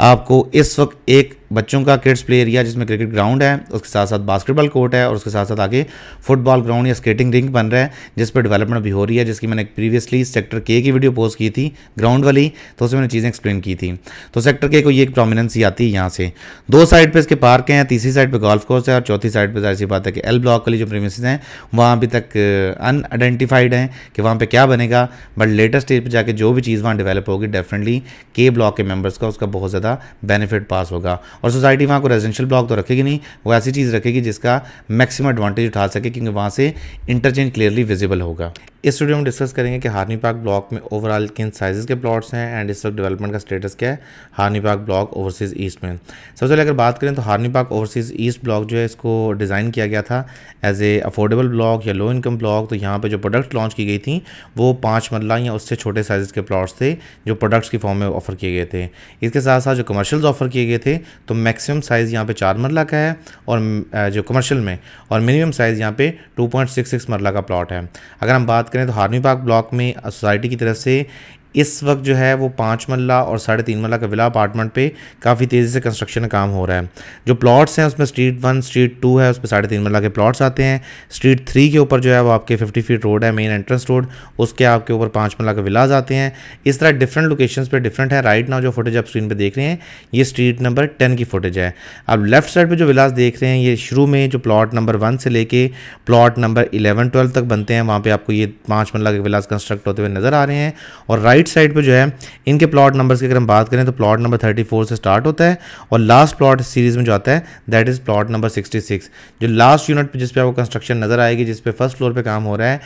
A: आपको इस वक्त एक बच्चों का किड्स प्ले एरिया जिसमें क्रिकेट ग्राउंड है उसके साथ साथ बास्केटबॉल कोर्ट है और उसके साथ साथ आगे फुटबॉल ग्राउंड या स्केटिंग रिंक बन रहा है जिस पर डेवलपमेंट भी हो रही है जिसकी मैंने प्रीवियसली सेक्टर के की वीडियो पोस्ट की थी ग्राउंड वाली तो उसमें मैंने चीज़ें एक्सप्लेन की थी तो सेक्टर के को ये एक प्रोमिनेंसी आती है यहाँ से दो साइड पर इसके पार्क हैं तीसरी साइड पर गोल्फ कोर्स है और चौथी साइड पर ऐसी बात है कि एल ब्लॉक वाली जो प्रेमिस हैं वहाँ अभी तक अनआइडेंटिफाइड हैं कि वहाँ पर क्या बनेगा बट लेटेस्ट स्टेज पर जाकर जो भी चीज़ वहाँ डेवलप होगी डेफिनेटली के ब्लॉक के मेम्बर्स का उसका बहुत ज़्यादा ज़्यादा बेनिफिट पास होगा और सोसाइटी वहाँ को रेजिडेंशियल ब्लॉक तो रखेगी नहीं वो ऐसी चीज़ रखेगी जिसका मैक्सिमम एडवांटेज उठा सके क्योंकि वहाँ से इंटरचेंज क्लियरली विजिबल होगा इस वीडियो में डिस्कस करेंगे कि हारनी पार्क ब्लॉक में ओवरऑल किन साइज़ के प्लॉट्स हैं एंड इस वक्त डेवलपमेंट का स्टेटस क्या है हारनी पार्क ब्लॉक ओवरसीज़ ईस्ट में सबसे पहले अगर बात करें तो हारनी पार्क ओवरसीज़ ईस्ट ब्लॉक जो है इसको डिज़ाइन किया गया था एज ए अफोर्डेबल ब्लॉक या लो इनकम ब्लॉक तो यहाँ पर जो प्रोडक्ट लॉन्च की गई थी वो पाँच मरला या उससे छोटे साइज़ के प्लॉट्स थे जो प्रोडक्ट्स की फॉर्म में ऑफर किए गए थे इसके साथ साथ जो कमर्शल्स ऑफर किए गए थे तो मैक्सिमम साइज़ यहाँ पर चार मरला का है और जो कमर्शल में और मिनिमम साइज़ यहाँ पे टू मरला का प्लॉट है अगर हम बात करें तो हार्मी बाग ब्लॉक में सोसाइटी की तरफ से इस वक्त जो है वो पाँच मल्ला और साढ़े तीन मल्ला का विला अपार्टमेंट पे काफ़ी तेज़ी से कंस्ट्रक्शन का काम हो रहा है जो प्लॉट्स हैं उसमें स्ट्रीट वन स्ट्रीट टू है उस पर साढ़े तीन मल्ला के प्लॉट्स आते हैं स्ट्रीट थ्री के ऊपर जो है वो आपके फिफ्टी फीट रोड है मेन एंट्रेंस रोड उसके आपके ऊपर पाँच मल्ला के विलाज आते हैं इस तरह डिफरेंट लोकेशन पर डिफरेंट है राइट नाउ जो फुटेज आप स्क्रीन पर देख रहे हैं ये स्ट्रीट नंबर टेन की फुटेज है आप लेफ्ट साइड पर जो विलाज देख रहे हैं ये शुरू में जो प्लॉट नंबर वन से लेके प्लॉट नंबर इलेवन ट्वेल्व तक बनते हैं वहाँ पर आपको ये पाँच मल्ला के विलाज कंस्ट्रक्ट होते हुए नज़र आ रहे हैं और राइट राइट साइड पे जो है इनके प्लॉट नंबर्स की अगर हम बात करें तो प्लॉट नंबर 34 से स्टार्ट होता है और लास्ट प्लॉट सीरीज में जो आता है दैट इज़ प्लॉट नंबर 66 जो लास्ट यूनिट पे जिस पे आपको कंस्ट्रक्शन नज़र आएगी जिस पे फर्स्ट फ्लोर पे काम हो रहा है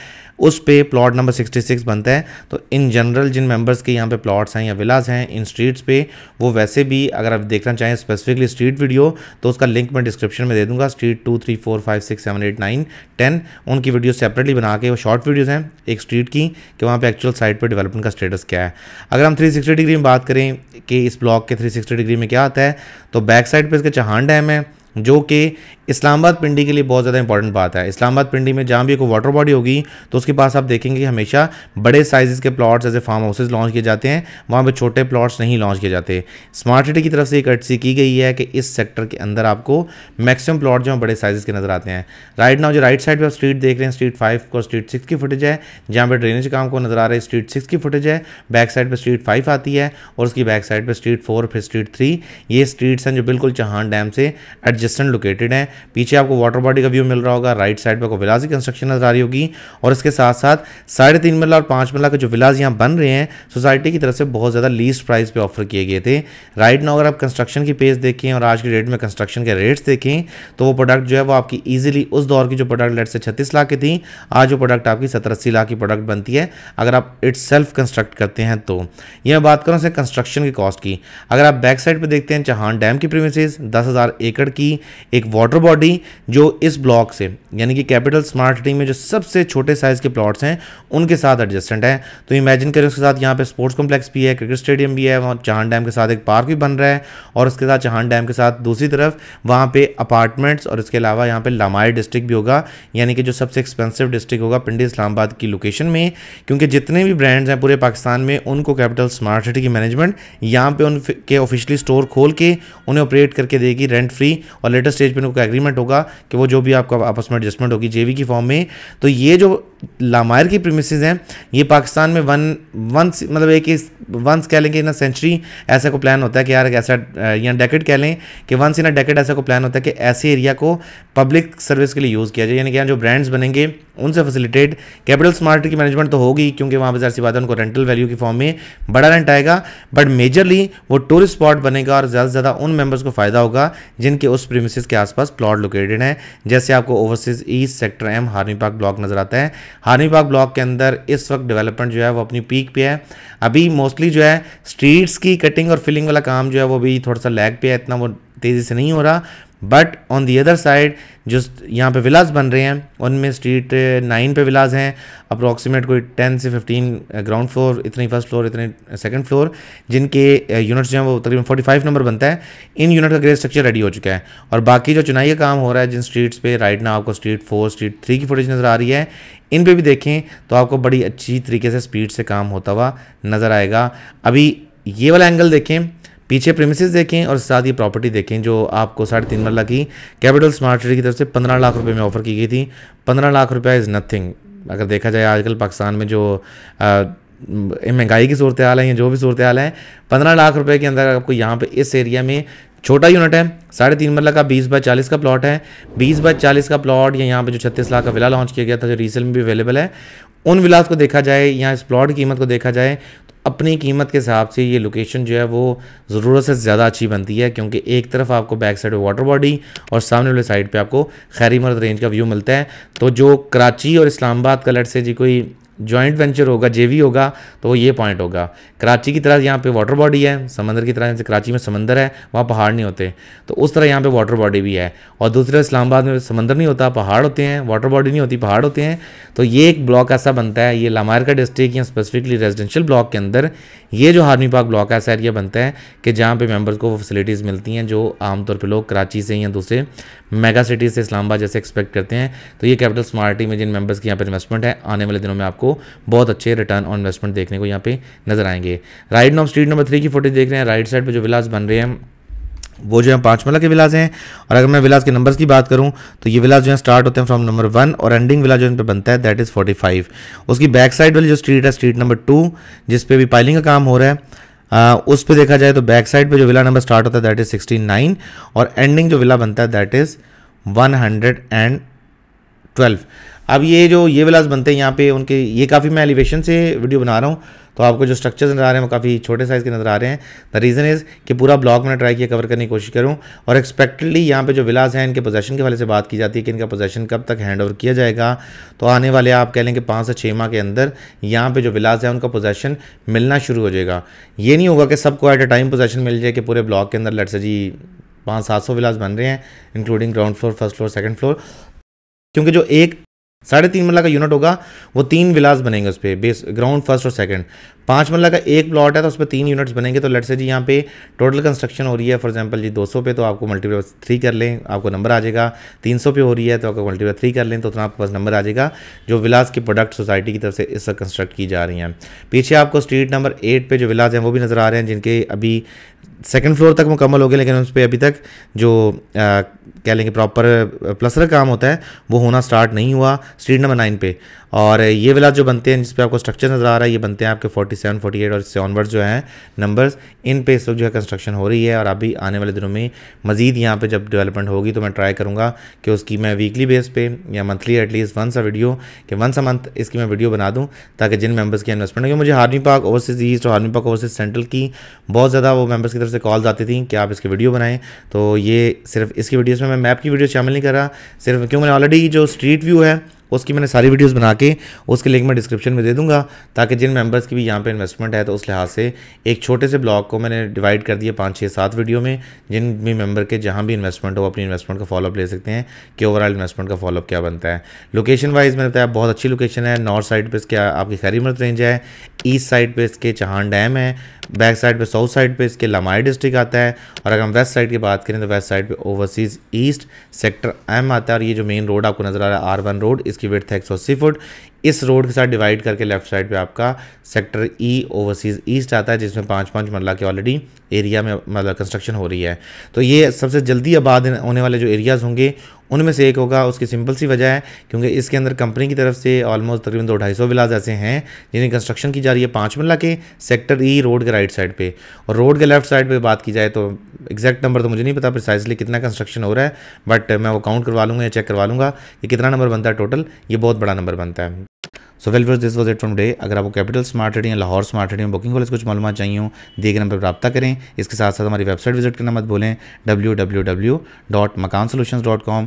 A: उस पे प्लॉट नंबर 66 बनता है तो इन जनरल जिन मेंबर्स के यहाँ पे प्लॉट्स हैं या विलास हैं इन स्ट्रीट्स पे वो वैसे भी अगर आप देखना चाहें स्पेसिफिकली स्ट्रीट वीडियो तो उसका लिंक मैं डिस्क्रिप्शन में दे दूंगा street two three four five six seven eight nine ten उनकी वीडियो सेपरेटली बना के वो शॉर्ट वीडियोज़ हैं एक स्ट्रीट की कि वहाँ पर एक्चुअल साइट पर डेवलपमेंट का स्टेटस क्या है अगर हम 360 डिग्री में बात करें कि इस ब्लॉक के 360 डिग्री में क्या आता है तो बैक साइड पे इसके चहान डैम है जो कि इस्लामाबाद पिंडी के लिए बहुत ज़्यादा इंपॉर्टेंट बात है इस्लामाबाद पिंडी में जहाँ भी एक वाटर बॉडी होगी तो उसके पास आप देखेंगे कि हमेशा बड़े साइज़ के प्लॉट्स जैसे फार्म हाउसेज लॉन्च किए जाते हैं वहाँ पर छोटे प्लॉट्स नहीं लॉन्च किए जाते स्मार्ट सिटी की तरफ से एक अर्जी की गई है कि इस सेक्टर के अंदर आपको मैक्सिमम प्लॉट जो है बड़े साइज़ के नज़र आते हैं राइट नाउ जो राइट साइड पर आप स्ट्रीट देख रहे हैं स्ट्रीट फाइव को स्ट्रीट सिक्स की फुटेज है जहाँ पर ड्रेनेज काम को नज़र आ रहा है स्ट्रीट सिक्स की फुटेज है बैक साइड पर स्ट्रीट फाइव आती है और उसकी बैक साइड पर स्ट्रीट फोर फिर स्ट्रीट थ्री ये स्ट्रीट्स हैं जो बिल्कुल चहान डैम से एडजस्टेंट लोकेटेड हैं पीछे आपको वाटर बॉडी का व्यू मिल रहा होगा राइट साइड पर आपको विलास की कंस्ट्रक्शन नजर आ रही होगी और इसके साथ साथ साढ़े तीन मिला और पाँच मिला के जो विलास यहाँ बन रहे हैं सोसाइटी की तरफ से बहुत ज़्यादा लीस्ट प्राइस पर ऑफर किए गए थे राइट नाउ अगर आप कंस्ट्रक्शन की पेज देखें और आज के डेट में कंस्ट्रक्शन के रेट्स देखें तो वो प्रोडक्ट जो है वो आपकी ईजिली उस दौर की जो प्रोडक्ट लेट से छत्तीस लाख की थी आज वो प्रोडक्ट आपकी सत्तर अस्सी लाख की प्रोडक्ट बनती है अगर आप इट्स सेल्फ कंस्ट्रक्ट करते हैं तो यह मैं बात करूँ से कंस्ट्रक्शन की कॉस्ट की अगर आप बैक साइड पर देखते हैं चहान डैम की प्रीमिसेज दस हज़ार एकड़ की की एक वाटर बॉडी जो इस ब्लॉक से यानी कि कैपिटल स्मार्ट सिटी में जो सबसे छोटे साइज़ के प्लॉट्स हैं उनके साथ एडजस्टेंट है तो इमेजिन करें उसके साथ यहाँ पे स्पोर्ट्स कॉम्प्लेक्स भी है क्रिकेट स्टेडियम भी है वहाँ चहान डैम के साथ एक पार्क भी बन रहा है और उसके साथ चहान डैम के साथ दूसरी तरफ वहाँ पे अपार्टमेंट्स और इसके अलावा यहाँ पे लामाई डिस्ट्रिक्ट भी होगा यानी कि जो सबसे एक्सपेंसिव डिस्ट्रिक्ट होगा पिंडी इस्लामाबाद की लोकेशन में क्योंकि जितने भी ब्रांड्स हैं पूरे पाकिस्तान में उनको कैपिटल स्मार्ट सिटी की मैनेजमेंट यहाँ पर उनके ऑफिशियली स्टोर खोल के उन्हें ऑपरेट करके देगी रेंट फ्री और लेटेस्ट स्टेज पर उनका एग्रीमेंट होगा कि वो जो भी आपका आपस में एडजस्टमेंट होगी जेवी की फॉर्म में तो ये जो लामायर की प्रीमिसेज हैं ये पाकिस्तान में वन वंस मतलब एक इस वंस कह लेंगे इन अ सेंचुरी ऐसा को प्लान होता है कि यार ऐसा या डेकेट कह लें कि वंस इन अ डेकेट ऐसा को प्लान होता है कि ऐसे एरिया को पब्लिक सर्विस के लिए यूज़ किया जाए यानी कि यहाँ जो ब्रांड्स बनेंगे उनसे फैसिलिटेट कैपिटल स्मार्ट की मैनेजमेंट तो होगी क्योंकि वहाँ पर सी बात है उनको रेंटल वैल्यू के फॉर्म में बड़ा रेंट आएगा बट मेजरली वो टूरिस्ट स्पॉट बनेगा और ज़्यादा से ज़्यादा उन मेम्बर्स को फ़ायदा होगा जिनके उस प्रीमिस के आसपास प्लॉट लोकेटेड हैं जैसे आपको ओवरसीज़ ईस्ट सेक्टर एम हार्मी पार्क ब्लॉक नज़र आता है हानिबाग ब्लॉक के अंदर इस वक्त डेवलपमेंट जो है वो अपनी पीक पे है अभी मोस्टली जो है स्ट्रीट्स की कटिंग और फिलिंग वाला काम जो है वो भी थोड़ा सा लैग पे है इतना वो तेज़ी से नहीं हो रहा but on the other side जो यहाँ पे विलाज बन रहे हैं उनमें स्ट्रीट नाइन पे विलाज हैं अप्रॉक्सीमेट कोई टेन से फिफ्टीन ग्राउंड फ्लोर इतने फर्स्ट फ्लोर इतने सेकंड फ्लोर जिनके यूनिट्स uh, जो हैं वो तकरीबन फोर्टी फाइव नंबर बनता है इन यूनिट का ग्रेड स्ट्रक्चर रेडी हो चुका है और बाकी जो चुनाई का काम हो रहा है जिन स्ट्रीट्स पे राइट ना आपको स्ट्रीट फोर स्ट्रीट थ्री की फुटेज नज़र आ रही है इन पर भी देखें तो आपको बड़ी अच्छी तरीके से स्पीड से काम होता हुआ नज़र आएगा अभी ये वाला एंगल देखें पीछे प्रेमिसेस देखें और साथ ही प्रॉपर्टी देखें जो आपको साढ़े तीन मरला की कैपिटल स्मार्ट सिटी की तरफ से पंद्रह लाख रुपये में ऑफर की गई थी पंद्रह लाख रुपया इज़ नथिंग अगर देखा जाए आजकल पाकिस्तान में जो महंगाई की सूरत हाल है या जो भी सूरत हाल है पंद्रह लाख रुपये के अंदर आपको यहाँ पे इस एरिया में छोटा यूनिट है साढ़े तीन मरला का बीस बाई चालीस का प्लॉट है बीस बाई चालीस का प्लॉट या यहाँ पे जो छत्तीस लाख का विला लॉन्च किया गया था जो रीसेल में भी अवेलेबल है उन विलास को देखा जाए या इस प्लॉट की कीमत को देखा जाए तो अपनी कीमत के हिसाब से ये लोकेशन जो है वो ज़रूरत से ज़्यादा अच्छी बनती है क्योंकि एक तरफ आपको बैक साइड वाटर बॉडी और सामने वाले साइड पे आपको खैरी मर्द रेंज का व्यू मिलता है तो जो कराची और इस्लामाबाद का लट से जी कोई ज्वाइंट वेंचर होगा जेवी होगा तो वो ये पॉइंट होगा कराची की तरह यहाँ पे वाटर बॉडी है समंदर की तरह जैसे कराची में समंदर है वहाँ पहाड़ नहीं होते तो उस तरह यहाँ पे वाटर बॉडी भी है और दूसरे इस्लामाबाद में समंदर नहीं होता पहाड़ होते हैं वाटर बॉडी नहीं होती पहाड़ होते हैं तो ये एक ब्लॉक ऐसा बनता है ये लामारका डिस्ट्रिक्ट या स्पेसिफिकली रेजिडेंशियल ब्लॉक के अंदर ये जो हारमी पार्क ब्लॉक ऐसा एरिया बनता है कि जहाँ पर मेम्बर्स को फैसिलिटीज़ मिलती हैं जो आमतौर पर लोग कराची से या दूसरे मेगा सिटी से इस्लामाबाद जैसे एक्सपेक्ट करते हैं तो ये कैपिटल स्मार्टी में जिन मेंबर्स की यहाँ पर इन्वेस्टमेंट है आने वाले दिनों में आपको बहुत अच्छे रिटर्न ऑन इन्वेस्टमेंट देखने को यहाँ पे नजर आएंगे राइट नाम स्ट्रीट नंबर थ्री की फोटो देख रहे हैं राइट साइड पर जो विलास बन रहे हैं वो जो है पांच मला के विलास हैं और अगर मैं विलास के नंबर्स की बात करूं तो ये विलास जो है स्टार्ट होते हैं फ्रॉम नंबर वन और एंडिंग विलास जो इन पर बनता है दैट इज़ 45 उसकी बैक साइड वाली जो स्ट्रीट है स्ट्रीट नंबर टू जिस पे भी पाइलिंग का काम हो रहा है हाँ, उस पर देखा जाए तो बैक साइड पे जो विला नंबर स्टार्ट होता है दैट इज 69 और एंडिंग जो विला बनता है दैट इज 112 अब ये जो ये विलाज बनते हैं यहाँ पे उनके ये काफ़ी मैं एलिवेशन से वीडियो बना रहा हूँ तो आपको जो स्ट्रक्चर्स नज़र आ रहे हैं वो काफ़ी छोटे साइज़ के नज़र आ रहे हैं द रीज़न इज़ कि पूरा ब्लॉक मैंने ट्राई किया कवर करने की कोशिश करूँ और एक्सपेक्टेडली यहाँ पे जो विलास हैं इनके पोजेशन के वाले से बात की जाती है कि इनका पोजेशन कब तक हैंड ओवर किया जाएगा तो आने वाले आप कह लें कि पाँच से छः माह के अंदर यहाँ पर जो विलास है उनका पोजेशन मिलना शुरू हो जाएगा ये नहीं होगा कि सबको एट अ टाइम पोजेशन मिल जाए कि पूरे ब्लॉक के अंदर लट से जी पाँच सात सौ विलास बन रहे हैं including ground floor first floor second floor क्योंकि जो एक साढ़े तीन मल्ला का यूनिट होगा वो तीन विलास बनेंगे उस पर बेस ग्राउंड फर्स्ट और सेकंड पाँच मल्ला का एक प्लॉट है तो उस पर तीन यूनिट्स बनेंगे तो लेट से जी यहाँ पे टोटल कंस्ट्रक्शन हो रही है फॉर एग्जांपल जी 200 पे तो आपको मल्टीप्लाई थ्री कर लें आपको नंबर आ जाएगा 300 पे हो रही है तो आपको मल्टीप्लाई थ्री कर लें तो उतना आपके पास नंबर आ जाएगा जो विलास की प्रोडक्ट सोसाइटी की तरफ से इस कंस्ट्रक्ट की जा रही हैं पीछे आपको स्ट्रीट नंबर एट पर जो विलास हैं वो भी नज़र आ रहे हैं जिनके अभी सेकेंड फ्लोर तक मुकम्मल हो गए लेकिन उस पर अभी तक जो कह लेंगे प्रॉपर प्लसर काम होता है वो होना स्टार्ट नहीं हुआ स्ट्रीट नंबर नाइन पे और ये वाला जो बनते हैं जिस पर आपको स्ट्रक्चर नज़र आ रहा है ये बनते हैं आपके 47, 48 और इससे ऑनवर्ड जो हैं नंबर्स इन पे इस वक्त जो है कंस्ट्रक्शन हो रही है और अभी आने वाले दिनों में मजीद यहाँ पे जब डेवलपमेंट होगी तो मैं ट्राई करूँगा कि उसकी मैं वीकली बेस पे या monthly at least once a video कि वंस अ मंथ इसकी मैं वीडियो बना दूँ ताकि जिन मेम्बर्स की इन्वेस्टमेंट क्योंकि मुझे हार्मी पार्क ओवरसीज ईस्ट और हार्मी पार्क ओवरसीज सेंट्रल की बहुत ज़्यादा वो मेम्बर्स की तरफ से कॉल्स आती थी कि आप इसकी वीडियो बनाएँ तो ये सिर्फ इसकी वीडियोज़ में मैप की वीडियो शामिल नहीं कर रहा सिर्फ क्योंकि मैंने ऑलरेडी जो स्ट्रीट व्यू है उसकी मैंने सारी वीडियोस बना के उसके लिंक मैं डिस्क्रिप्शन में दे दूंगा ताकि जिन मेंबर्स की भी यहाँ पे इन्वेस्टमेंट है तो उस लिहाज से एक छोटे से ब्लॉग को मैंने डिवाइड कर दिया पाँच छः सात वीडियो में जिन भी मेंबर के जहाँ भी इन्वेस्टमेंट हो अपनी इन्वेस्टमेंट का फॉलोअप ले सकते हैं कि ओवरऑल इन्वेस्टमेंट का फॉलोअप क्या बनता है लोकेशन वाइज मैंने बताया बहुत अच्छी लोकेशन है नॉर्थ साइड पर इसके आपकी खैरीमत रेंज है ईस्ट साइड पर इसके चहान डैम है बैक साइड पर साउथ साइड पर इसके लमाई डिस्ट्रिक्ट आता है और अगर हम वेस्ट साइड की बात करें तो वेस्ट साइड पर ओवरसीज़ ईस्ट सेक्टर एम आता है और ये जो मेन रोड आपको नज़र आ रहा है आर वन रोड इस इसकी विथ है एक फुट इस रोड के साथ डिवाइड करके लेफ्ट साइड पे आपका सेक्टर ई ओवरसीज़ ईस्ट आता है जिसमें पाँच पाँच मरला के ऑलरेडी एरिया में मतलब कंस्ट्रक्शन हो रही है तो ये सबसे जल्दी आबाद होने वाले जो एरियाज़ होंगे उनमें से एक होगा उसकी सिंपल सी वजह है क्योंकि इसके अंदर कंपनी की तरफ से ऑलमोस्ट तकरीबन दो ढाई सौ विलाज ऐसे हैं जिन्हें कंस्ट्रक्शन की जा रही है पाँच मिला के सेक्टर ई रोड के राइट साइड पे और रोड के लेफ्ट साइड पे बात की जाए तो एग्जैक्ट नंबर तो मुझे नहीं पता प्रिसाइसली कितना कंस्ट्रक्शन हो रहा है बट मैं वो काउंट करवा लूँगा या चेक करवा लूँगा कि कितना नंबर बनता है टोटल ये बहुत बड़ा नंबर बनता है so well verse this was it from day अगर आपको कैपिटल स्मार्ट ट्रेडिंग या Lahore smart trading booking college कुछ मालूम चाहिए दिए गए नंबर पर रब्ता करें इसके साथ साथ हमारी वेबसाइट विजिट करना मत भूलें W W W dot Makaan solution dot com